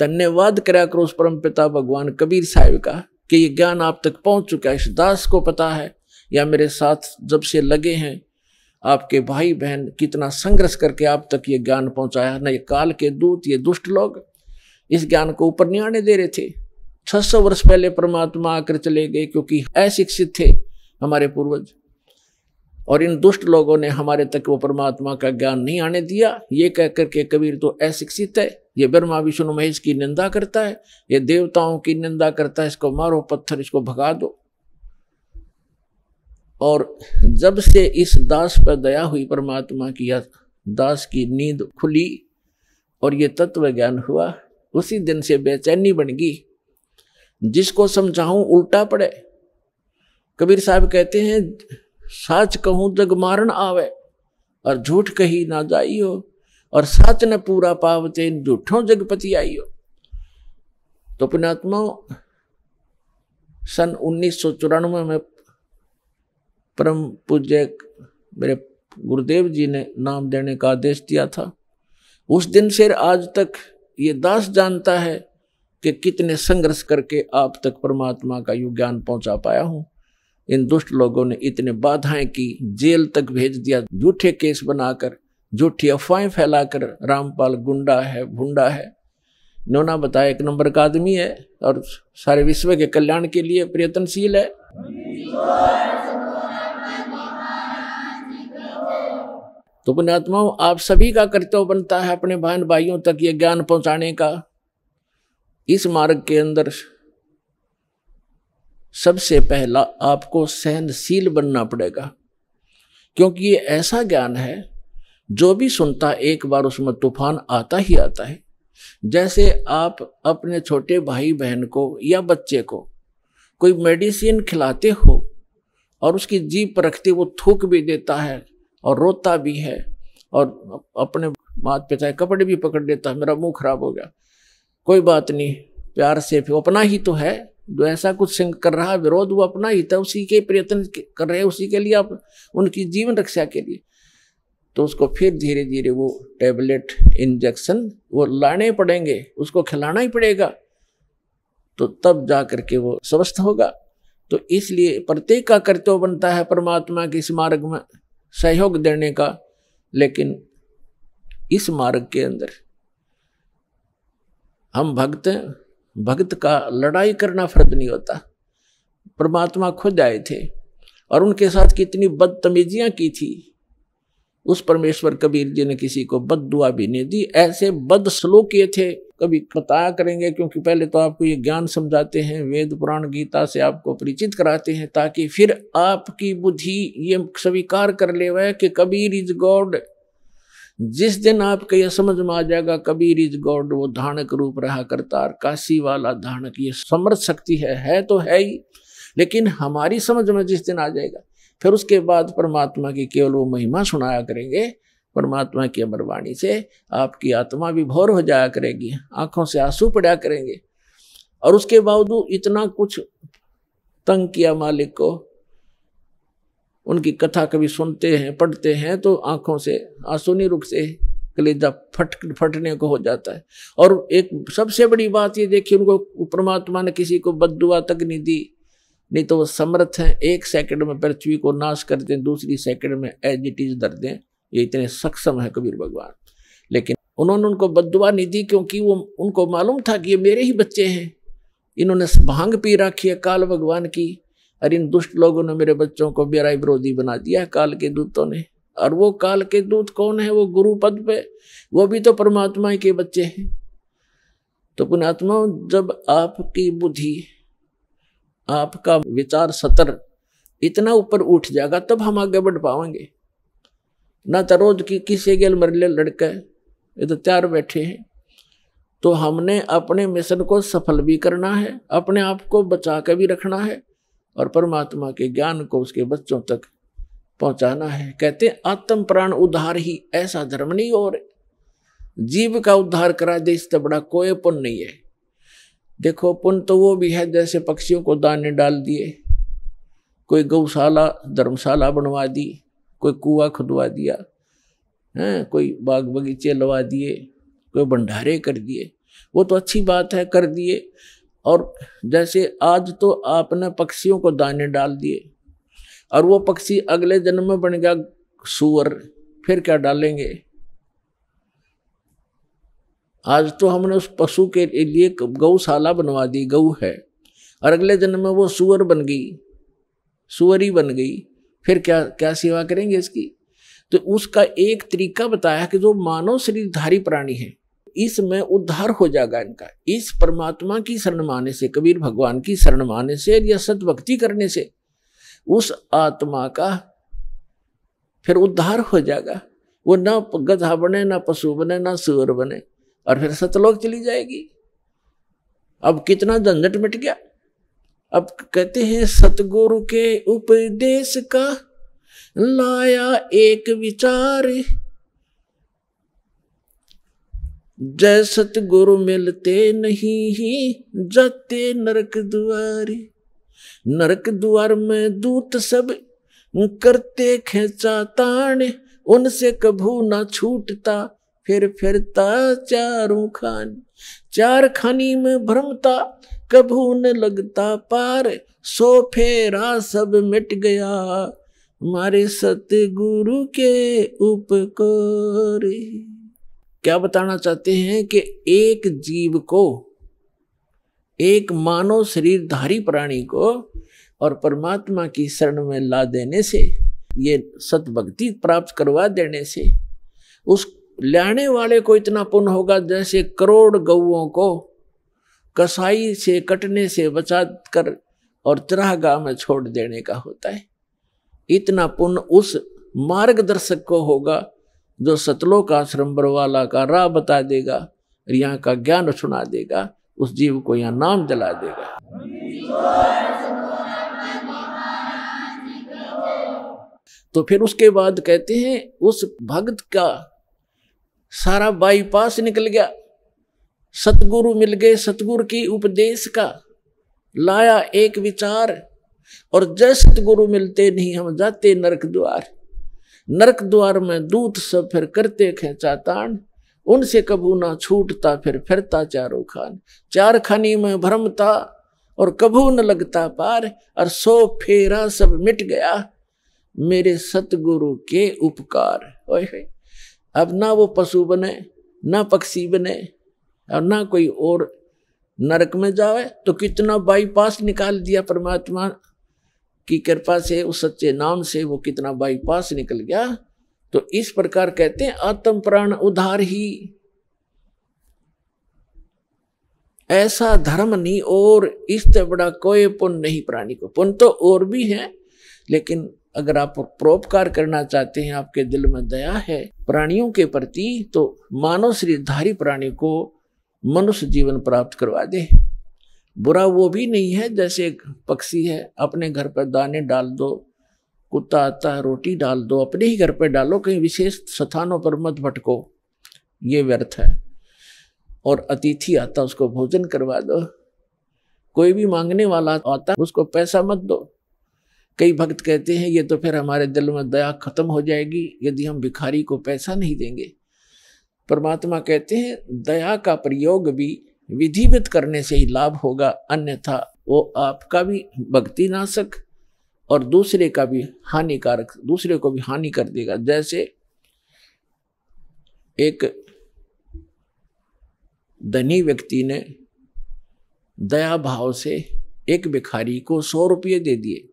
धन्यवाद करा करो उस परम पिता भगवान कबीर साहिब का कि ये ज्ञान आप तक पहुंच चुका है इस दास को पता है या मेरे साथ जब से लगे हैं आपके भाई बहन कितना संघर्ष करके आप तक ये ज्ञान पहुंचाया न ये काल के दूत ये दुष्ट लोग इस ज्ञान को ऊपर नहीं आने दे रहे थे 600 वर्ष पहले परमात्मा आकर चले गए क्योंकि अशिक्षित थे हमारे पूर्वज और इन दुष्ट लोगों ने हमारे तक वो परमात्मा का ज्ञान नहीं आने दिया ये कहकर के कबीर तो अशिक्षित है ये ब्रह्मा विष्णु महेश की निंदा करता है ये देवताओं की निंदा करता है इसको मारो पत्थर इसको भगा दो और जब से इस दास पर दया हुई परमात्मा की या दास की नींद खुली और ये तत्व ज्ञान हुआ उसी दिन से बेचैनी बन गई जिसको समझाऊं उल्टा पड़े कबीर साहब कहते हैं सच कहूं जग मारण आवे और झूठ कही ना जाइयो हो और सच ने पूरा पावते इन झूठों जगपति आई हो तो पुणात्मा सन उन्नीस में परम पूज्य मेरे गुरुदेव जी ने नाम देने का आदेश दिया था उस दिन से आज तक ये दास जानता है कि कितने संघर्ष करके आप तक परमात्मा का यु ज्ञान पहुंचा पाया हूं इन दुष्ट लोगों ने इतने बाधाएं की जेल तक भेज दिया झूठे केस बनाकर झूठी अफवाहें फैलाकर रामपाल गुंडा है भुंडा है नोना बताया एक नंबर का आदमी है और सारे विश्व के कल्याण के लिए प्रयत्नशील है तो पुण्यात्माओं आप सभी का कर्तव्य बनता है अपने बहन भाइयों तक ये ज्ञान पहुंचाने का इस मार्ग के अंदर सबसे पहला आपको सहनशील बनना पड़ेगा क्योंकि ये ऐसा ज्ञान है जो भी सुनता एक बार उसमें तूफान आता ही आता है जैसे आप अपने छोटे भाई बहन को या बच्चे को कोई मेडिसिन खिलाते हो और उसकी जीप रखते वो थूक भी देता है और रोता भी है और अपने माता पिता कपड़े भी पकड़ देता है मेरा मुंह खराब हो गया कोई बात नहीं प्यार से फिर अपना ही तो है जो ऐसा कुछ कर रहा है विरोध वो अपना ही था उसी के प्रयत्न कर रहे हैं उसी के लिए आप उनकी जीवन रक्षा के लिए तो उसको फिर धीरे धीरे वो टेबलेट इंजेक्शन वो लाने पड़ेंगे उसको खिलाना ही पड़ेगा तो तब जा करके वो स्वस्थ होगा तो इसलिए प्रत्येक का कर्तव्य बनता है परमात्मा के इस मार्ग में सहयोग देने का लेकिन इस मार्ग के अंदर हम भक्त भक्त का लड़ाई करना फर्ज नहीं होता परमात्मा खुद आए थे और उनके साथ कितनी बदतमीजियां की थी उस परमेश्वर कबीर जी ने किसी को बद दुआ भी नहीं दी ऐसे बद किए थे कभी बताया करेंगे क्योंकि पहले तो आपको ये ज्ञान समझाते हैं वेद पुराण गीता से आपको परिचित कराते हैं ताकि फिर आपकी बुद्धि ये स्वीकार कर ले कि कबीर इज गॉड जिस दिन आपके ये समझ में आ जाएगा कबीर इज गॉड वो धानक रूप रहा करतार काशी वाला धानक ये समर्थ शक्ति है है तो है ही लेकिन हमारी समझ में जिस दिन आ जाएगा फिर उसके बाद परमात्मा की केवल वो महिमा सुनाया करेंगे परमात्मा की अमरवाणी से आपकी आत्मा भी भौर हो जाया करेगी आंखों से आंसू पड़ा करेंगे और उसके बावजूद इतना कुछ तंग किया मालिक को उनकी कथा कभी सुनते हैं पढ़ते हैं तो आंखों से आंसू नहीं रुकते कलेजा फट फटने को हो जाता है और एक सबसे बड़ी बात ये देखिए उनको परमात्मा ने किसी को बदुआ तक नहीं दी नहीं तो वो समर्थ हैं एक सेकंड में पृथ्वी को नाश कर दें दूसरी सेकंड में एज इट इज दर दें ये इतने सक्षम है कबीर भगवान लेकिन उन्होंने उनको बदुआ नहीं दी क्योंकि वो उनको मालूम था कि ये मेरे ही बच्चे हैं इन्होंने भांग पी रखी है काल भगवान की और इन दुष्ट लोगों ने मेरे बच्चों को मेरा विरोधी बना दिया है काल के दूतों ने और वो काल के दूत कौन है वो गुरु पद पे वो भी तो परमात्मा के बच्चे हैं तो पुणात्मा जब आपकी बुद्धि आपका विचार सतर इतना ऊपर उठ जाएगा तब हम आगे बढ़ पाएंगे ना तो रोज की किसी गेल मरले लड़के ये तो तैयार बैठे हैं तो हमने अपने मिशन को सफल भी करना है अपने आप को बचा के भी रखना है और परमात्मा के ज्ञान को उसके बच्चों तक पहुंचाना है कहते हैं आत्म प्राण उद्धार ही ऐसा धर्म नहीं और जीव का उद्धार करा दे इससे बड़ा कोई पुण्य नहीं है देखो पुण्य तो वो भी है जैसे पक्षियों को दाने डाल दिए कोई गौशाला धर्मशाला बनवा दी कोई कुआ खुदवा दिया है कोई बाग बगीचे लवा दिए कोई भंडारे कर दिए वो तो अच्छी बात है कर दिए और जैसे आज तो आपने पक्षियों को दाने डाल दिए और वो पक्षी अगले जन्म में बन गया सुअर फिर क्या डालेंगे आज तो हमने उस पशु के लिए गौशाला बनवा दी गऊ है और अगले जन्म में वो सुअर बन गई सुअरी बन गई फिर क्या क्या सेवा करेंगे इसकी तो उसका एक तरीका बताया कि जो मानव शरीरधारी प्राणी है इसमें उद्धार हो जाएगा इनका इस परमात्मा की शरण माने से कबीर भगवान की शरण माने से या सतभक्ति करने से उस आत्मा का फिर उद्धार हो जाएगा वो ना गधा बने ना पशु बने ना सूर बने और फिर सतलोक चली जाएगी अब कितना झंझट मिट गया अब कहते हैं सतगुरु के उपदेश का लाया एक विचार जय सतगुरु मिलते नहीं ही जाते नरक द्वारे नरक द्वार में दूत सब करते खेचा ताण उनसे कभू ना छूटता फिर फिरता चारों खान चार खानी में भ्रमता कभू न लगता पार सो फेरा सब मिट गया हमारे सतगुरु के उपकारी क्या बताना चाहते हैं कि एक जीव को एक मानव शरीरधारी प्राणी को और परमात्मा की शरण में ला देने से ये सतभक्ति प्राप्त करवा देने से उस लाने वाले को इतना पुण्य होगा जैसे करोड़ गऊ को कसाई से कटने से बचा कर और तिराहगाह में छोड़ देने का होता है इतना पुण्य उस मार्गदर्शक को होगा जो सतलोक आश्रम बरवाला का राह बता देगा और यहाँ का ज्ञान सुना देगा उस जीव को यहाँ नाम जला देगा तो फिर उसके बाद कहते हैं उस भक्त का सारा बाईपास निकल गया सतगुरु मिल गए सतगुरु की उपदेश का लाया एक विचार और जय सतगुरु मिलते नहीं हम जाते नरक द्वार नरक द्वार में दूत सब फिर करते खेचा ताण उनसे कबू ना छूटता फिर फिरता चारों खान चार खानी में भ्रमता और कबू न लगता पार और सो फेरा सब मिट गया मेरे सतगुरु के उपकार ओए अब ना वो पशु बने ना पक्षी बने और ना कोई और नरक में जावे तो कितना बाईपास निकाल दिया परमात्मा की कृपा से उस सच्चे नाम से वो कितना बाईपास निकल गया तो इस प्रकार कहते हैं आत्म प्राण उधार ही ऐसा धर्म नहीं और इससे बड़ा कोई पुण्य नहीं प्राणी को पुण्य तो और भी है लेकिन अगर आप परोपकार करना चाहते हैं आपके दिल में दया है प्राणियों के प्रति तो मानव श्रीधारी प्राणी को मनुष्य जीवन प्राप्त करवा दे बुरा वो भी नहीं है जैसे एक पक्षी है अपने घर पर दाने डाल दो कुत्ता आता है रोटी डाल दो अपने ही घर पर डालो कहीं विशेष स्थानों पर मत भटको ये व्यर्थ है और अतिथि आता उसको भोजन करवा दो कोई भी मांगने वाला आता उसको पैसा मत दो कई भक्त कहते हैं ये तो फिर हमारे दिल में दया खत्म हो जाएगी यदि हम भिखारी को पैसा नहीं देंगे परमात्मा कहते हैं दया का प्रयोग भी विधिवत करने से ही लाभ होगा अन्यथा वो आपका भी भक्ति नाशक और दूसरे का भी हानिकारक दूसरे को भी हानि कर देगा जैसे एक धनी व्यक्ति ने दया भाव से एक भिखारी को सौ रुपये दे दिए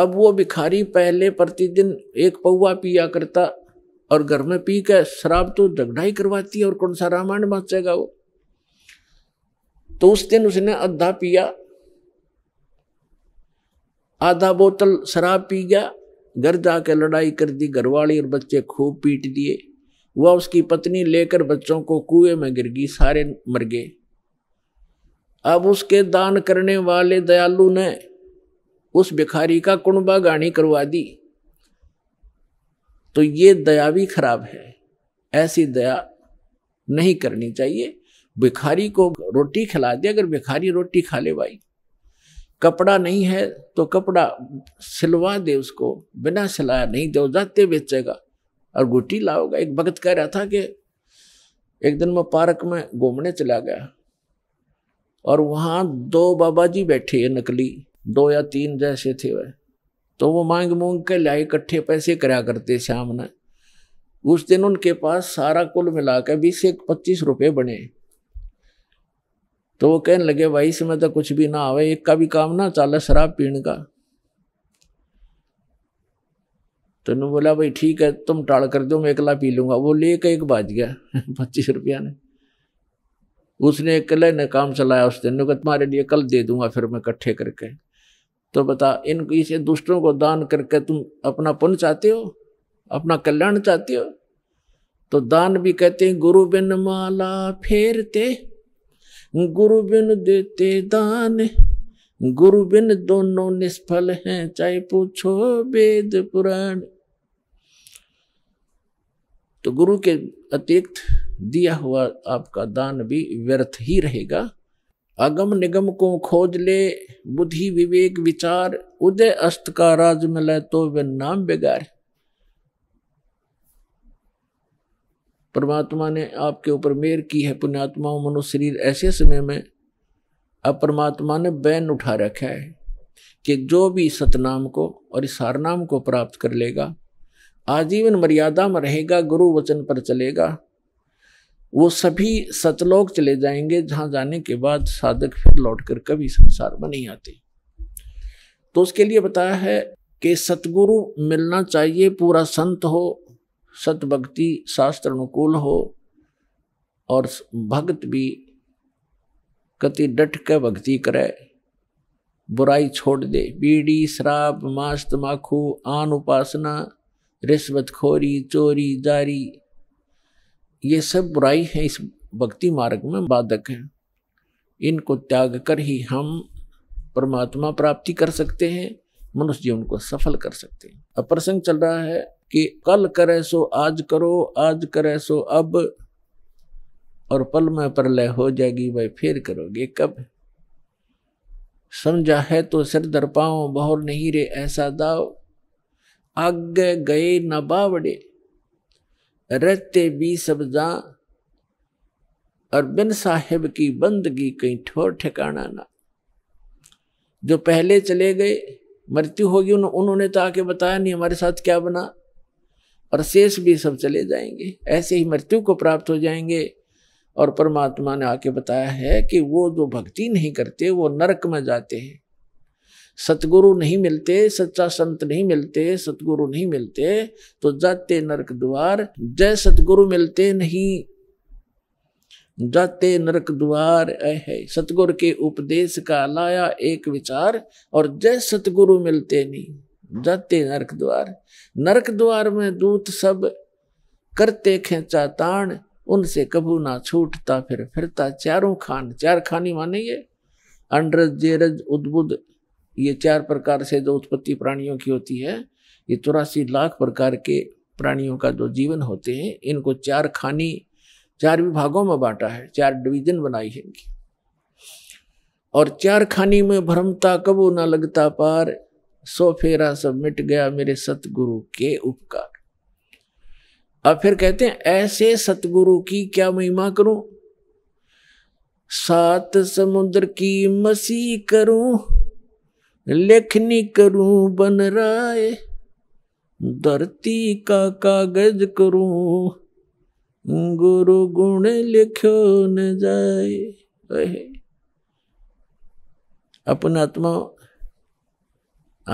अब वो भिखारी पहले प्रतिदिन एक पौवा पिया करता और घर में पी के शराब तो झगड़ा ही करवाती है और कौन सा रामायण बाँचेगा वो तो उस दिन उसने आधा पिया आधा बोतल शराब पी गया घर जाके लड़ाई कर दी घरवाली और बच्चे खूब पीट दिए वह उसकी पत्नी लेकर बच्चों को कुएं में गिर गई सारे मर गए अब उसके दान करने वाले दयालु ने उस भिखारी का कुणबा गाणी करवा दी तो ये दया भी खराब है ऐसी दया नहीं करनी चाहिए भिखारी को रोटी खिला दे अगर भिखारी रोटी खा ले भाई कपड़ा नहीं है तो कपड़ा सिलवा दे उसको बिना सिलाया नहीं दो जाते बेचेगा और गुटी लाओगा एक भगत कह रहा था कि एक दिन मैं पार्क में घूमने चला गया और वहाँ दो बाबा जी बैठे नकली दो या तीन जैसे थे वह तो वो मांग मूंग के लाए इकट्ठे पैसे कराया करते शाम ने उस दिन उनके पास सारा कुल मिला के बीस एक पच्चीस रुपये बने तो वो कहने लगे भाई इसमें तो कुछ भी ना आवे एक का भी काम ना चाल शराब पीने का तो उन्होंने बोला भाई ठीक है तुम टाल कर दो मैं अकेला पी लूंगा वो ले के एक बाज गया पच्चीस रुपया ने उसने अकेले ने काम चलाया उस दिन कहा तुम्हारे लिए कल दे दूंगा फिर मैं इकट्ठे करके तो बता इन इसे दुष्टों को दान करके तुम अपना पुण्य चाहते हो अपना कल्याण चाहते हो तो दान भी कहते हैं गुरु बिन माला फेरते गुरु बिन देते दान गुरु बिन दोनों निष्फल हैं चाहे पूछो वेद पुराण तो गुरु के अतिरिक्त दिया हुआ आपका दान भी व्यर्थ ही रहेगा अगम निगम को खोज ले बुद्धि विवेक विचार उदय अस्त का राज मिले तो वे नाम बेगार परमात्मा ने आपके ऊपर मेर की है पुण्यात्मा मनो शरीर ऐसे समय में अब परमात्मा ने बैन उठा रखा है कि जो भी सतनाम को और इस सारनाम को प्राप्त कर लेगा आजीवन मर्यादा में रहेगा गुरु वचन पर चलेगा वो सभी सतलोक चले जाएंगे जहां जाने के बाद साधक फिर लौटकर कभी संसार में नहीं आते तो उसके लिए बताया है कि सतगुरु मिलना चाहिए पूरा संत हो सत भक्ति शास्त्र अनुकूल हो और भक्त भी कति डट के भक्ति करे बुराई छोड़ दे बीड़ी शराब मास्त माखू आन उपासना रिश्वतखोरी चोरी जारी ये सब बुराई है इस भक्ति मार्ग में बाधक है इनको त्याग कर ही हम परमात्मा प्राप्ति कर सकते हैं मनुष्य जीवन को सफल कर सकते हैं अब प्रसंग चल रहा है कि कल करे सो आज करो आज करे सो अब और पल में प्रलय हो जाएगी भाई फिर करोगे कब समझा है तो सिर दर पाओ बहुर नहीं रे ऐसा दाव आगे गए न बावड़े रहते भी सब्जा और बिन साहेब की बंदगी कहीं ठोर ठिकाना ना जो पहले चले गए मृत्यु होगी उन, उन्होंने तो आके बताया नहीं हमारे साथ क्या बना और शेष भी सब चले जाएंगे ऐसे ही मृत्यु को प्राप्त हो जाएंगे और परमात्मा ने आके बताया है कि वो जो भक्ति नहीं करते वो नरक में जाते हैं सतगुरु नहीं मिलते सच्चा संत नहीं मिलते सतगुरु नहीं मिलते तो जाते नरक द्वार जय सतगुरु मिलते नहीं जाते नरक द्वार है सतगुरु के उपदेश का लाया एक विचार और जय सतगुरु मिलते नहीं जाते नरक द्वार नरक द्वार में दूत सब करते खेचा ताण उनसे कबू ना छूटता फिर फिरता चारों खान चार खानी माने ये अंडरज जेरज उद्बुद ये चार प्रकार से जो उत्पत्ति प्राणियों की होती है ये चौरासी लाख प्रकार के प्राणियों का जो जीवन होते हैं इनको चार खानी चार विभागों में बांटा है चार डिवीजन बनाई है इनकी और चार खानी में भ्रमता कबो न लगता पार सो फेरा सब मिट गया मेरे सतगुरु के उपकार अब फिर कहते हैं ऐसे सतगुरु की क्या महिमा करूं सात समुद्र की मसी करूं लेखनी करूं बन राय धरती का कागज करूं गुरु गुण लिखो न जाए अपन आत्मा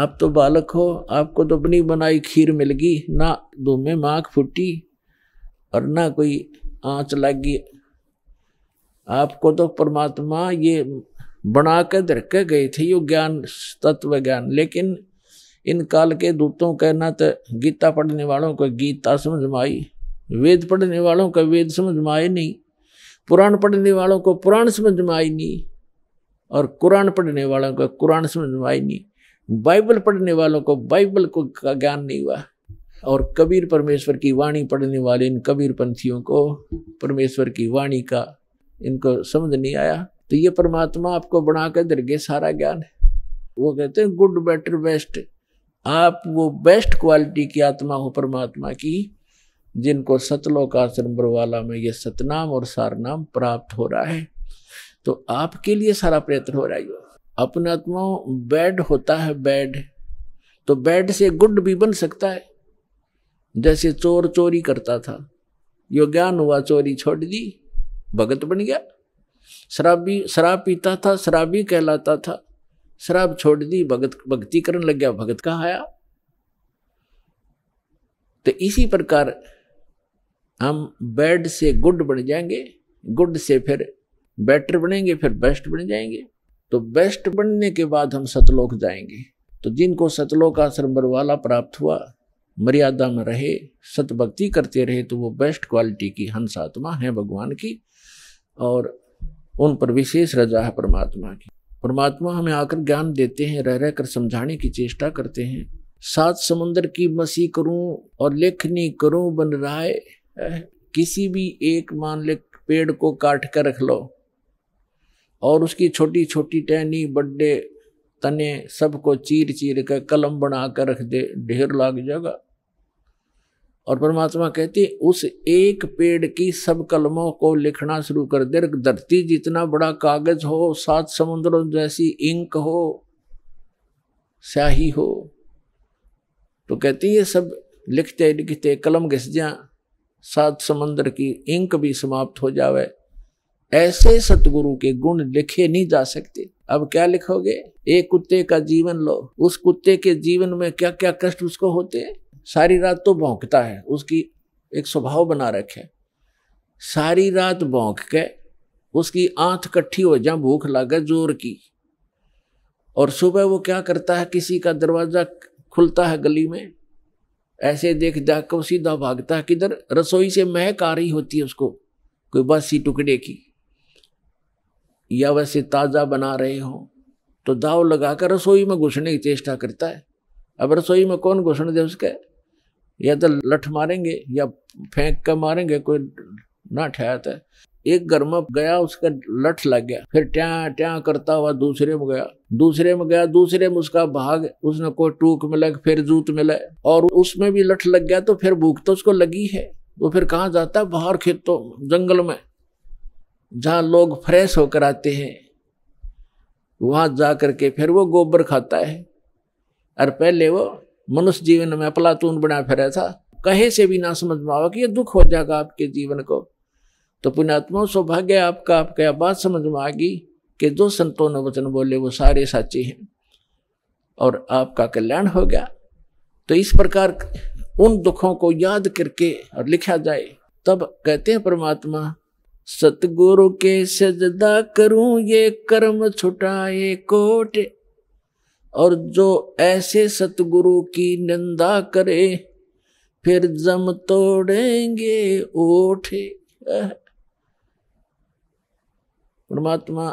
आप तो बालक हो आपको तो अपनी बनाई खीर मिल गई ना धूमे माख फूटी और ना कोई आंच लगी आपको तो परमात्मा ये बना कर के गए थे यो ज्ञान तत्व ज्ञान लेकिन इन काल के दूतों के न तो गीता पढ़ने वालों को गीता समझ में आई वेद पढ़ने वालों का वेद समझ में आए नहीं पुराण पढ़ने वालों को पुराण समझ में आई नहीं और कुरान पढ़ने वालों को कुरान समझ में आई नहीं बाइबल पढ़ने वालों को बाइबल को का ज्ञान नहीं हुआ और कबीर परमेश्वर की वाणी पढ़ने वाले इन कबीर पंथियों को परमेश्वर की वाणी का इनको समझ नहीं आया तो ये परमात्मा आपको बना के दर गए सारा ज्ञान है वो कहते हैं गुड बेटर बेस्ट आप वो बेस्ट क्वालिटी की आत्मा हो परमात्मा की जिनको आश्रम बरवाला में ये सतनाम और सारनाम प्राप्त हो रहा है तो आपके लिए सारा प्रयत्न हो रहा है अपना आत्मा बैड होता है बैड तो बैड से गुड भी बन सकता है जैसे चोर चोरी करता था यो ज्ञान हुआ चोरी छोड़ दी भगत बन गया शराबी शराब पीता था शराबी कहलाता था शराब छोड़ दी भगत भक्ति करने लग गया भगत का आया तो इसी प्रकार हम बैड से गुड बन जाएंगे गुड से फिर बेटर बनेंगे फिर बेस्ट बन जाएंगे तो बेस्ट बनने के बाद हम सतलोक जाएंगे तो जिनको सतलोक आश्रम बरवाला प्राप्त हुआ मर्यादा में रहे भक्ति करते रहे तो वो बेस्ट क्वालिटी की हंस आत्मा है भगवान की और उन पर विशेष रजा है परमात्मा की परमात्मा हमें आकर ज्ञान देते हैं रह रहकर समझाने की चेष्टा करते हैं सात समुंदर की मसी करूं और लेखनी करूं बन राय किसी भी एक मान ले पेड़ को काट कर रख लो और उसकी छोटी छोटी टहनी बड्डे तने सबको चीर चीर कर कलम बना कर रख दे ढेर लाग जाएगा और परमात्मा कहती उस एक पेड़ की सब कलमों को लिखना शुरू कर दे धरती जितना बड़ा कागज हो सात समुद्रों जैसी इंक हो स्याही हो तो कहती ये सब लिखते लिखते कलम घिस जा सात समंदर की इंक भी समाप्त हो जावे ऐसे सतगुरु के गुण लिखे नहीं जा सकते अब क्या लिखोगे एक कुत्ते का जीवन लो उस कुत्ते के जीवन में क्या क्या कष्ट उसको होते हैं सारी रात तो भौंकता है उसकी एक स्वभाव बना रखे सारी रात भौंक के उसकी आंख कट्ठी हो जाए भूख लागे जोर की और सुबह वो क्या करता है किसी का दरवाज़ा खुलता है गली में ऐसे देख देख कर सीधा भागता है किधर रसोई से महक आ रही होती है उसको कोई बासी टुकड़े की या वैसे ताज़ा बना रहे हो तो दाव लगाकर रसोई में घुसने की चेष्टा करता है अब रसोई में कौन घुसने दे उसके या तो लठ मारेंगे या फेंक कर मारेंगे कोई ना ठहरता है एक घर में गया उसका लठ लग गया फिर ट्या ट्या करता हुआ दूसरे में गया दूसरे में गया दूसरे में उसका भाग उसने कोई टूक मिला फिर जूत मिला और उसमें भी लठ लग गया तो फिर भूख तो उसको लगी है वो फिर कहाँ जाता है बाहर खेतों जंगल में जहाँ लोग फ्रेश होकर आते हैं वहाँ जा करके फिर वो गोबर खाता है और पहले वो मनुष्य जीवन में अफलातून बना फिरा था कहे से भी ना समझ में आवा कि ये दुख हो जाएगा आपके जीवन को तो पुण्यात्मा सौभाग्य आपका आपका यह बात समझ में आ गई कि जो संतों ने वचन बोले वो सारे साचे हैं और आपका कल्याण हो गया तो इस प्रकार उन दुखों को याद करके और लिखा जाए तब कहते हैं परमात्मा सतगुरु के सजदा करूं ये कर्म छुटाए कोटे और जो ऐसे सतगुरु की निंदा करे फिर जम तोड़ेंगे ओठे परमात्मा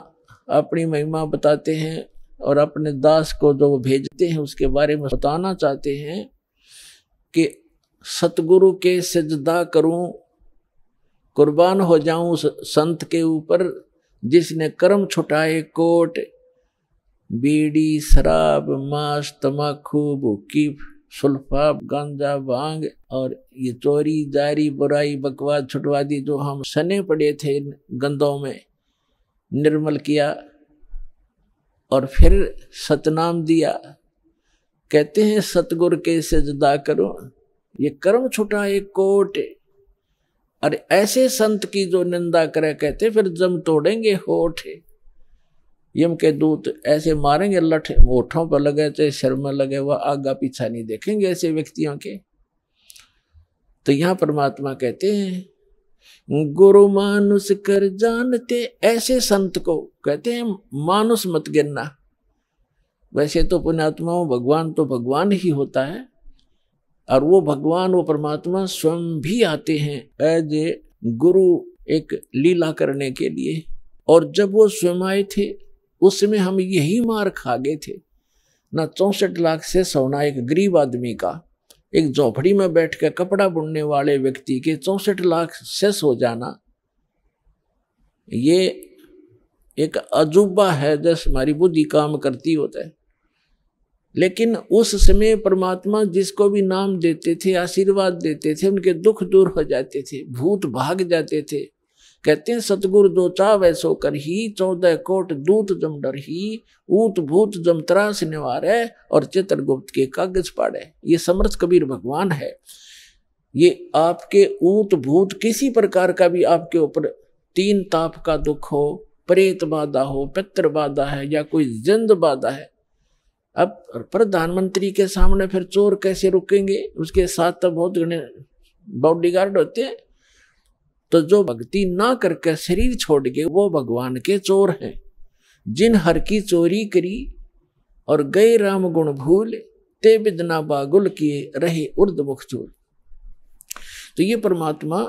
अपनी महिमा बताते हैं और अपने दास को जो भेजते हैं उसके बारे में बताना चाहते हैं कि सतगुरु के सजदा करूं कुर्बान हो जाऊं संत के ऊपर जिसने कर्म छुटाए कोट बीड़ी शराब मांस तमाखू भूकी सुल्फा गांजा भांग और ये चोरी जारी बुराई बकवाद छुटवादी जो हम सने पड़े थे गंदों में निर्मल किया और फिर सतनाम दिया कहते हैं सतगुर के से जुदा करो ये कर्म छुटा एक कोट और ऐसे संत की जो निंदा करे कहते फिर जम तोड़ेंगे होठ यम के दूत ऐसे मारेंगे लठ ओठों पर लगे थे शर्म लगे हुआ आगा पीछा नहीं देखेंगे ऐसे व्यक्तियों के तो यहाँ परमात्मा कहते हैं गुरु मानुस कर जानते ऐसे संत को कहते हैं मानुस मत गिरना वैसे तो पुण्यात्मा भगवान तो भगवान ही होता है और वो भगवान वो परमात्मा स्वयं भी आते हैं एज ए गुरु एक लीला करने के लिए और जब वो स्वयं आए थे उस समय हम यही मार खा गए थे ना चौंसठ लाख से सोना एक गरीब आदमी का एक झोपड़ी में बैठ कर कपड़ा बुनने वाले व्यक्ति के चौंसठ लाख से हो जाना ये एक अजूबा है जैसे हमारी बुद्धि काम करती होता है लेकिन उस समय परमात्मा जिसको भी नाम देते थे आशीर्वाद देते थे उनके दुख दूर हो जाते थे भूत भाग जाते थे कहते हैं सतगुरु चा वैसो कर ही चौदह कोट दूत जम डर ही ऊत भूत जम त्रास निवार और चित्रगुप्त के कागज पाड़े ये समर्थ कबीर भगवान है ये आपके ऊत भूत किसी प्रकार का भी आपके ऊपर तीन ताप का दुख हो प्रेत बाधा हो पित्र बाधा है या कोई जिंद बाधा है अब प्रधानमंत्री के सामने फिर चोर कैसे रुकेंगे उसके साथ तो बहुत बॉडी गार्ड होते हैं तो जो भक्ति ना करके शरीर छोड़ गए वो भगवान के चोर हैं जिन हर की चोरी करी और गए राम गुण भूल ते बिदना बागुल किए रहे उर्द चोर तो ये परमात्मा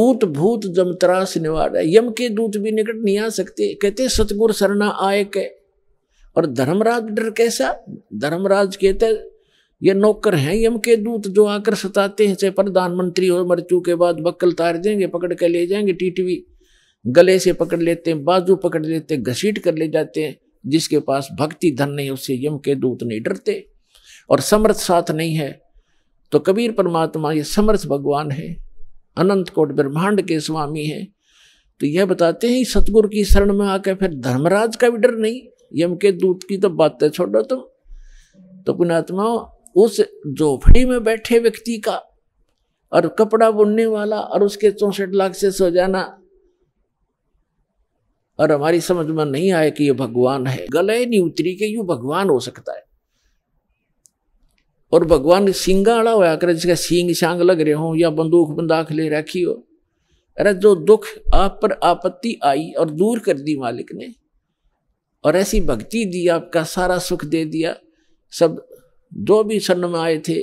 ऊत भूत जमतरास निवार यम के दूत भी निकट नहीं आ सकते कहते सतगुर सरना आए के और धर्मराज डर कैसा धर्मराज कहते ये नौकर हैं यम के दूत जो आकर सताते हैं चाहे प्रधानमंत्री हो मृत्यु के बाद बक्कल तार देंगे पकड़ के ले जाएंगे टीटवी गले से पकड़ लेते हैं बाजू पकड़ लेते हैं घसीट कर ले जाते हैं जिसके पास भक्ति धन नहीं उसे यम के दूत नहीं डरते और समर्थ साथ नहीं है तो कबीर परमात्मा ये समर्थ भगवान है अनंत कोट ब्रह्मांड के स्वामी हैं तो यह बताते हैं सतगुरु की शरण में आकर फिर धर्मराज का भी डर नहीं यम के दूत की तो बातें छोड़ो तुम तो पुणात्मा उस झोपड़ी में बैठे व्यक्ति का और कपड़ा बुनने वाला और उसके चौसठ लाख से सो जाना और हमारी समझ में नहीं आया कि ये भगवान है गले नहीं उतरी के यू भगवान हो सकता है और भगवान सिंगाड़ा होया कर जिसका सींग सांग लग रहे हो या बंदूक बंदाख ले रखी हो अरे जो दुख आप पर आपत्ति आई और दूर कर दी मालिक ने और ऐसी भक्ति दी आपका सारा सुख दे दिया सब जो भी सन्न में आए थे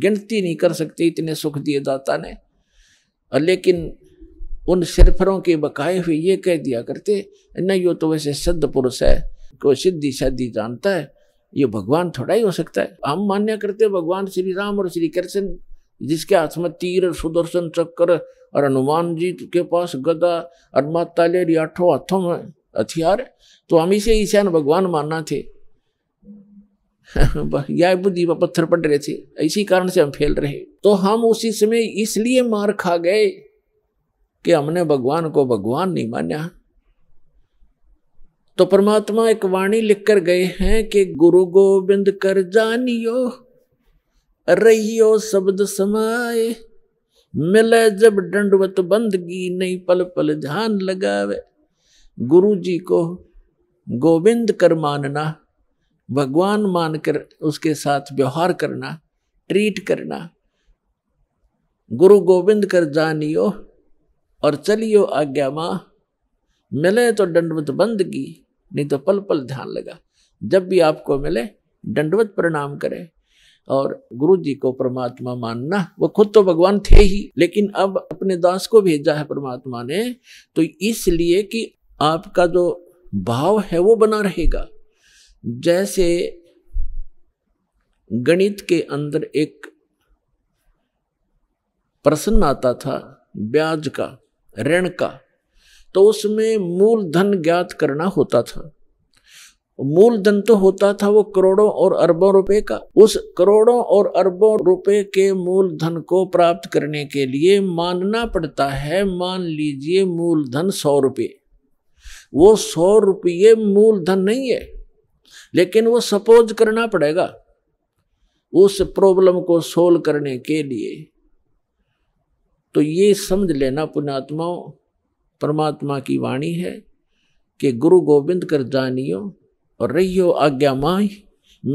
गिनती नहीं कर सकते इतने सुख दिए दाता ने लेकिन उन सिरफरों के बकाए हुए ये कह दिया करते नहीं यो तो वैसे सिद्ध पुरुष है को सिद्धि सदी जानता है ये भगवान थोड़ा ही हो सकता है हम मान्य करते भगवान श्री राम और श्री कृष्ण जिसके हाथ में तीर सुदर्शन चक्र और हनुमान जी के पास गदा और माता ले आठों हाथों में हथियार तो हम इसे ईशान भगवान मानना थे या बुद्धि पर पत्थर पड़ रहे थे इसी कारण से हम फैल रहे तो हम उसी समय इसलिए मार खा गए कि हमने भगवान को भगवान नहीं माना तो परमात्मा एक वाणी लिख कर गए हैं कि गुरु गोविंद कर जानियो रहियो शब्द समाये मिले जब दंडवत बंदगी नहीं पल पल ध्यान लगावे गुरु जी को गोविंद कर मानना भगवान मानकर उसके साथ व्यवहार करना ट्रीट करना गुरु गोविंद कर जानियो और चलियो आज्ञा माँ मिले तो दंडवत बंदगी नहीं तो पल पल ध्यान लगा जब भी आपको मिले दंडवत प्रणाम करें और गुरु जी को परमात्मा मानना वो खुद तो भगवान थे ही लेकिन अब अपने दास को भेजा है परमात्मा ने तो इसलिए कि आपका जो भाव है वो बना रहेगा जैसे गणित के अंदर एक प्रश्न आता था ब्याज का ऋण का तो उसमें मूलधन ज्ञात करना होता था मूलधन तो होता था वो करोड़ों और अरबों रुपए का उस करोड़ों और अरबों रुपए के मूलधन को प्राप्त करने के लिए मानना पड़ता है मान लीजिए मूलधन सौ रुपये वो सौ रुपये मूलधन नहीं है लेकिन वो सपोज करना पड़ेगा उस प्रॉब्लम को सोल्व करने के लिए तो ये समझ लेना पुणात्मा परमात्मा की वाणी है कि गुरु गोविंद कर जानियो और रहियो आज्ञा माही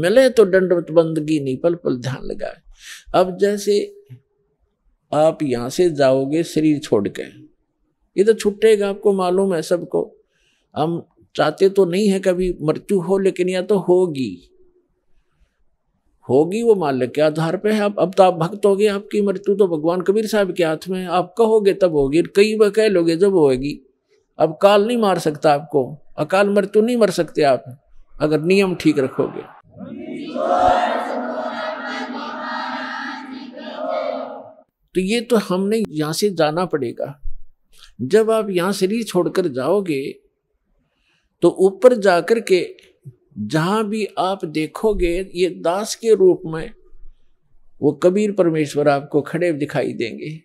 मिले तो दंडवत बंदगी नहीं पल पल ध्यान लगाए अब जैसे आप यहां से जाओगे शरीर छोड़ के ये तो छुट्टेगा आपको मालूम है सबको हम चाहते तो नहीं है कभी मृत्यु हो लेकिन यह तो होगी होगी वो मालिक के आधार पे है अब अब तो आप भक्त हो गए आपकी मृत्यु तो भगवान कबीर साहब के हाथ में है आप कहोगे तब होगी कई बार कह लोगे जब होगी अब काल नहीं मार सकता आपको अकाल मृत्यु नहीं मर सकते आप अगर नियम ठीक रखोगे तो ये तो हमने यहाँ से जाना पड़ेगा जब आप यहाँ शरीर छोड़कर जाओगे तो ऊपर जाकर के जहां भी आप देखोगे ये दास के रूप में वो कबीर परमेश्वर आपको खड़े दिखाई देंगे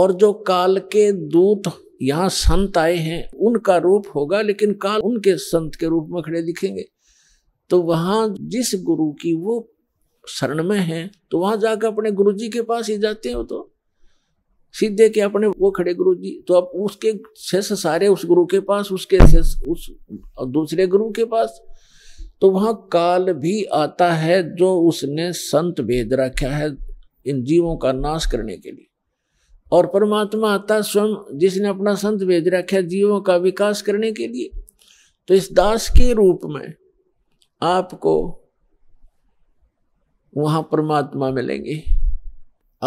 और जो काल के दूत यहाँ संत आए हैं उनका रूप होगा लेकिन काल उनके संत के रूप में खड़े दिखेंगे तो वहां जिस गुरु की वो शरण में है तो वहां जाकर अपने गुरु जी के पास ही जाते हो तो सीधे के अपने वो खड़े गुरु जी तो अब उसके शिष्य सारे उस गुरु के पास उसके शिष्य उस दूसरे गुरु के पास तो वहाँ काल भी आता है जो उसने संत भेद रखा है इन जीवों का नाश करने के लिए और परमात्मा आता है स्वयं जिसने अपना संत भेद रखा है जीवों का विकास करने के लिए तो इस दास के रूप में आपको वहाँ परमात्मा मिलेंगे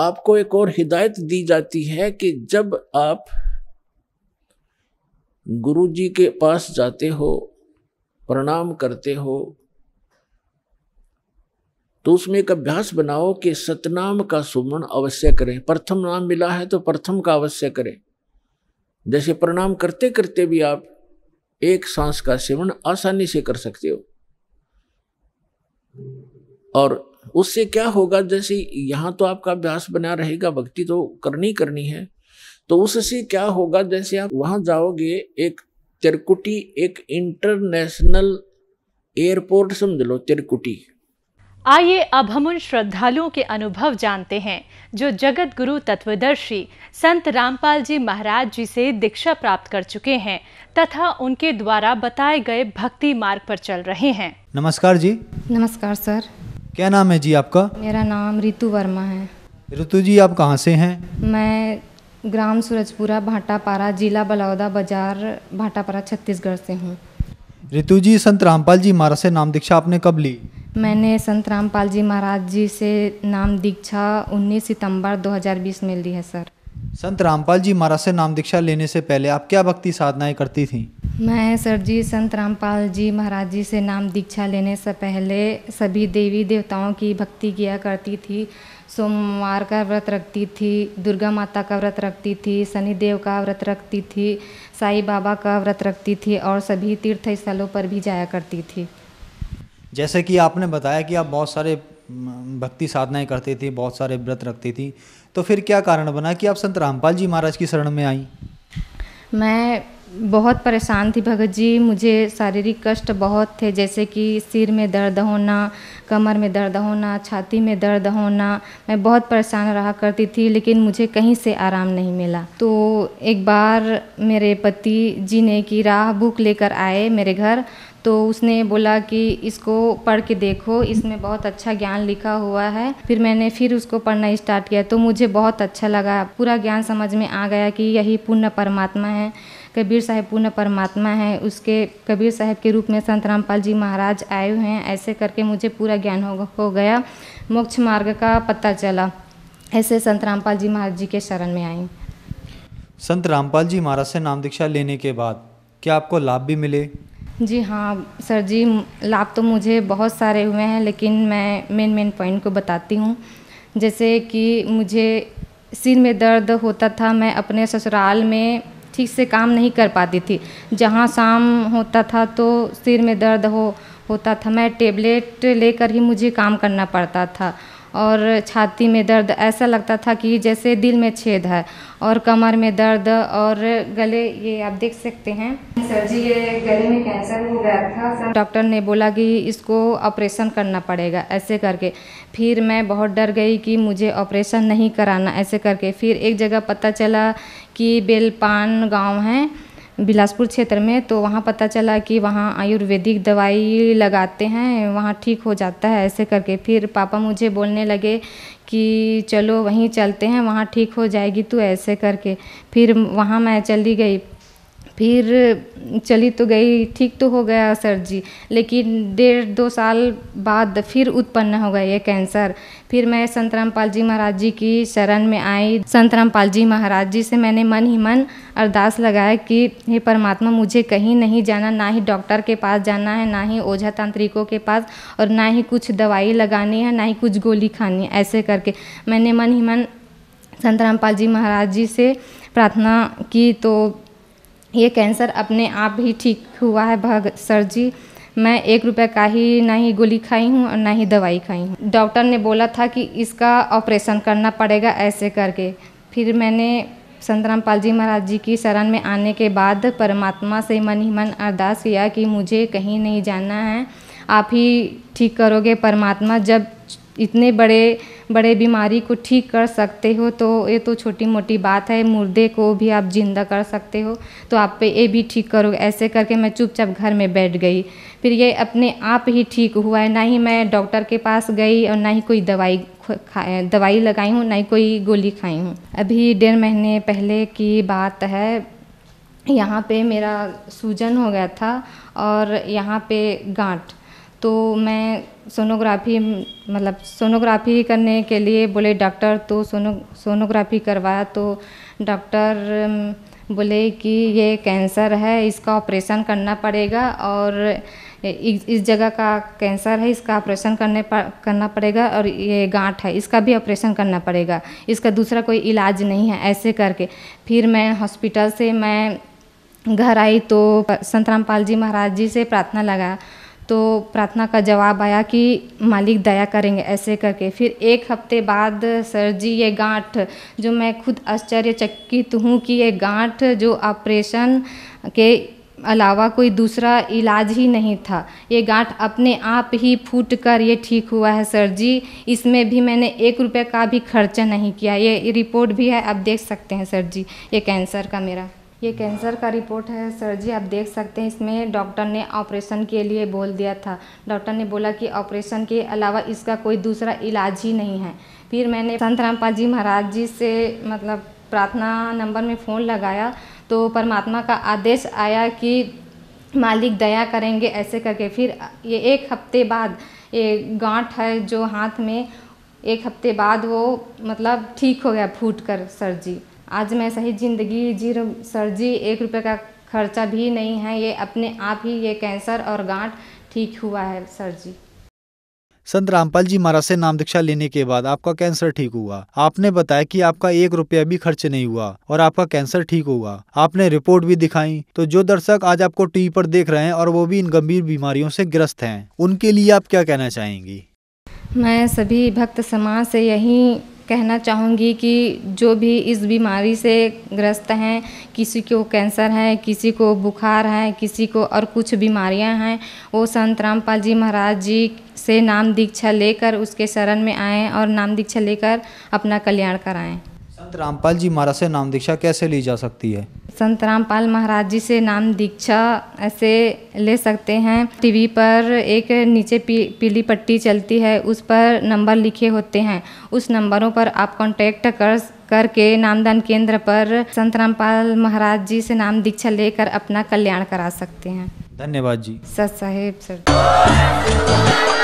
आपको एक और हिदायत दी जाती है कि जब आप गुरु जी के पास जाते हो प्रणाम करते हो तो उसमें एक अभ्यास बनाओ कि सतनाम का सुमरण अवश्य करें प्रथम नाम मिला है तो प्रथम का अवश्य करें जैसे प्रणाम करते करते भी आप एक सांस का सेवन आसानी से कर सकते हो और उससे क्या होगा जैसे यहाँ तो आपका अभ्यास बना रहेगा भक्ति तो करनी करनी है तो उससे क्या होगा जैसे आप वहाँ जाओगे एक तिरकुटी एक इंटरनेशनल एयरपोर्ट समझ लो तिरकुटी आइए अब हम उन श्रद्धालुओं के अनुभव जानते हैं जो जगत गुरु तत्वदर्शी संत रामपाल जी महाराज जी से दीक्षा प्राप्त कर चुके हैं तथा उनके द्वारा बताए गए भक्ति मार्ग पर चल रहे हैं नमस्कार जी नमस्कार सर क्या नाम है जी आपका मेरा नाम रितु वर्मा है रितु जी आप कहाँ से हैं मैं ग्राम सूरजपुरा भाटापारा जिला बलौदा बाजार भाटापारा छत्तीसगढ़ से हूँ रितु जी संत रामपाल जी महाराज से नाम दीक्षा आपने कब ली मैंने संत रामपाल जी महाराज जी से नाम दीक्षा 19 सितंबर 2020 में ली है सर संत रामपाल जी महाराज से नाम दीक्षा लेने से पहले आप क्या भक्ति साधनाएं करती थीं? मैं सर जी संत रामपाल जी महाराज जी से नाम दीक्षा लेने से पहले सभी देवी देवताओं की भक्ति किया करती थी सोमवार का व्रत रखती थी दुर्गा माता का व्रत रखती थी देव का व्रत रखती थी साई बाबा का व्रत रखती थी और सभी तीर्थ स्थलों पर भी जाया करती थी जैसे कि आपने बताया कि आप बहुत सारे भक्ति साधनाएं करती थी बहुत सारे व्रत रखती थी तो फिर क्या कारण बना कि आप संत रामपाल जी महाराज की शरण में आई मैं बहुत परेशान थी भगत जी मुझे शारीरिक कष्ट बहुत थे जैसे कि सिर में दर्द होना कमर में दर्द होना छाती में दर्द होना मैं बहुत परेशान रहा करती थी लेकिन मुझे कहीं से आराम नहीं मिला तो एक बार मेरे पति जी ने की राह बुक लेकर आए मेरे घर तो उसने बोला कि इसको पढ़ के देखो इसमें बहुत अच्छा ज्ञान लिखा हुआ है फिर मैंने फिर उसको पढ़ना स्टार्ट किया तो मुझे बहुत अच्छा लगा पूरा ज्ञान समझ में आ गया कि यही पूर्ण परमात्मा है कबीर साहब पूर्ण परमात्मा है उसके कबीर साहब के रूप में संत रामपाल जी महाराज आए हुए हैं ऐसे करके मुझे पूरा ज्ञान हो, हो गया मोक्ष मार्ग का पता चला ऐसे संत रामपाल जी महाराज जी के शरण में आई संत रामपाल जी महाराज से नाम दीक्षा लेने के बाद क्या आपको लाभ भी मिले जी हाँ सर जी लाभ तो मुझे बहुत सारे हुए हैं लेकिन मैं मेन मेन पॉइंट को बताती हूँ जैसे कि मुझे सिर में दर्द होता था मैं अपने ससुराल में ठीक से काम नहीं कर पाती थी जहाँ शाम होता था तो सिर में दर्द हो होता था मैं टेबलेट लेकर ही मुझे काम करना पड़ता था और छाती में दर्द ऐसा लगता था कि जैसे दिल में छेद है और कमर में दर्द और गले ये आप देख सकते हैं सर जी ये गले में कैंसर हो गया था डॉक्टर ने बोला कि इसको ऑपरेशन करना पड़ेगा ऐसे करके फिर मैं बहुत डर गई कि मुझे ऑपरेशन नहीं कराना ऐसे करके फिर एक जगह पता चला कि बेलपान गांव है बिलासपुर क्षेत्र में तो वहाँ पता चला कि वहाँ आयुर्वेदिक दवाई लगाते हैं वहाँ ठीक हो जाता है ऐसे करके फिर पापा मुझे बोलने लगे कि चलो वहीं चलते हैं वहाँ ठीक हो जाएगी तू ऐसे करके फिर वहाँ मैं चली गई फिर चली तो गई ठीक तो हो गया सर जी लेकिन डेढ़ दो साल बाद फिर उत्पन्न हो गया ये कैंसर फिर मैं संत रामपाल जी महाराज जी की शरण में आई संत रामपाल जी महाराज जी से मैंने मन ही मन अरदास लगाया कि हे परमात्मा मुझे कहीं नहीं जाना ना ही डॉक्टर के पास जाना है ना ही ओझा तांत्रिकों के पास और ना ही कुछ दवाई लगानी है ना ही कुछ गोली खानी है ऐसे करके मैंने मन ही मन संत रामपाल जी महाराज जी से प्रार्थना की तो ये कैंसर अपने आप ही ठीक हुआ है भगत सर जी मैं एक रुपये का ही ना ही गोली खाई हूँ और ना ही दवाई खाई हूँ डॉक्टर ने बोला था कि इसका ऑपरेशन करना पड़ेगा ऐसे करके फिर मैंने संत रामपाल जी महाराज जी की शरण में आने के बाद परमात्मा से मन ही मन अरदास किया कि मुझे कहीं नहीं जाना है आप ही ठीक करोगे परमात्मा जब इतने बड़े बड़े बीमारी को ठीक कर सकते हो तो ये तो छोटी मोटी बात है मुर्दे को भी आप जिंदा कर सकते हो तो आप पे ये भी ठीक करो ऐसे करके मैं चुपचाप घर में बैठ गई फिर ये अपने आप ही ठीक हुआ है ना ही मैं डॉक्टर के पास गई और ना ही कोई दवाई खाए दवाई लगाई हूँ ना ही कोई गोली खाई हूँ अभी डेढ़ महीने पहले की बात है यहाँ पे मेरा सूजन हो गया था और यहाँ पे गांठ तो मैं सोनोग्राफ़ी मतलब सोनोग्राफ़ी करने के लिए बोले डॉक्टर तो सोनो सोनोग्राफ़ी करवाया तो डॉक्टर um, बोले कि ये कैंसर है इसका ऑपरेशन करना पड़ेगा और इस, जगह का कैंसर है इसका ऑपरेशन करने पर करना पड़ेगा और ये गांठ है इसका भी ऑपरेशन करना पड़ेगा इसका दूसरा कोई इलाज नहीं है ऐसे करके फिर मैं हॉस्पिटल से मैं घर आई तो संतराम पाल जी महाराज जी से प्रार्थना लगाया तो प्रार्थना का जवाब आया कि मालिक दया करेंगे ऐसे करके फिर एक हफ्ते बाद सर जी ये गांठ जो मैं खुद आश्चर्यचकित हूँ कि ये गांठ जो ऑपरेशन के अलावा कोई दूसरा इलाज ही नहीं था ये गांठ अपने आप ही फूट कर ये ठीक हुआ है सर जी इसमें भी मैंने एक रुपये का भी खर्चा नहीं किया ये रिपोर्ट भी है आप देख सकते हैं सर जी ये कैंसर का मेरा ये कैंसर का रिपोर्ट है सर जी आप देख सकते हैं इसमें डॉक्टर ने ऑपरेशन के लिए बोल दिया था डॉक्टर ने बोला कि ऑपरेशन के अलावा इसका कोई दूसरा इलाज ही नहीं है फिर मैंने संत रामपाल जी महाराज जी से मतलब प्रार्थना नंबर में फ़ोन लगाया तो परमात्मा का आदेश आया कि मालिक दया करेंगे ऐसे करके फिर ये एक हफ्ते बाद ये गांठ है जो हाथ में एक हफ्ते बाद वो मतलब ठीक हो गया फूट कर सर जी आज मैं सही ज़िंदगी जी सर जी एक रुपये का खर्चा भी नहीं है ये अपने आप ही ये कैंसर और गांठ ठीक हुआ है सर जी संत रामपाल जी महाराज से नाम दीक्षा लेने के बाद आपका कैंसर ठीक हुआ आपने बताया कि आपका एक रुपया भी खर्च नहीं हुआ और आपका कैंसर ठीक हुआ आपने रिपोर्ट भी दिखाई तो जो दर्शक आज आपको टीवी पर देख रहे हैं और वो भी इन गंभीर बीमारियों से ग्रस्त हैं उनके लिए आप क्या कहना चाहेंगी मैं सभी भक्त समाज से यही कहना चाहूँगी कि जो भी इस बीमारी से ग्रस्त हैं किसी को कैंसर है किसी को बुखार है किसी को और कुछ बीमारियां हैं वो संत रामपाल जी महाराज जी से नाम दीक्षा लेकर उसके शरण में आएँ और नाम दीक्षा लेकर अपना कल्याण कराएँ संत रामपाल जी महाराज से नाम दीक्षा कैसे ली जा सकती है संत रामपाल महाराज जी से नाम दीक्षा ऐसे ले सकते हैं टीवी पर एक नीचे पी, पीली पट्टी चलती है उस पर नंबर लिखे होते हैं उस नंबरों पर आप कांटेक्ट कर करके नामदान केंद्र पर संत रामपाल महाराज जी से नाम दीक्षा लेकर अपना कल्याण करा सकते हैं धन्यवाद जी सत साहेब सर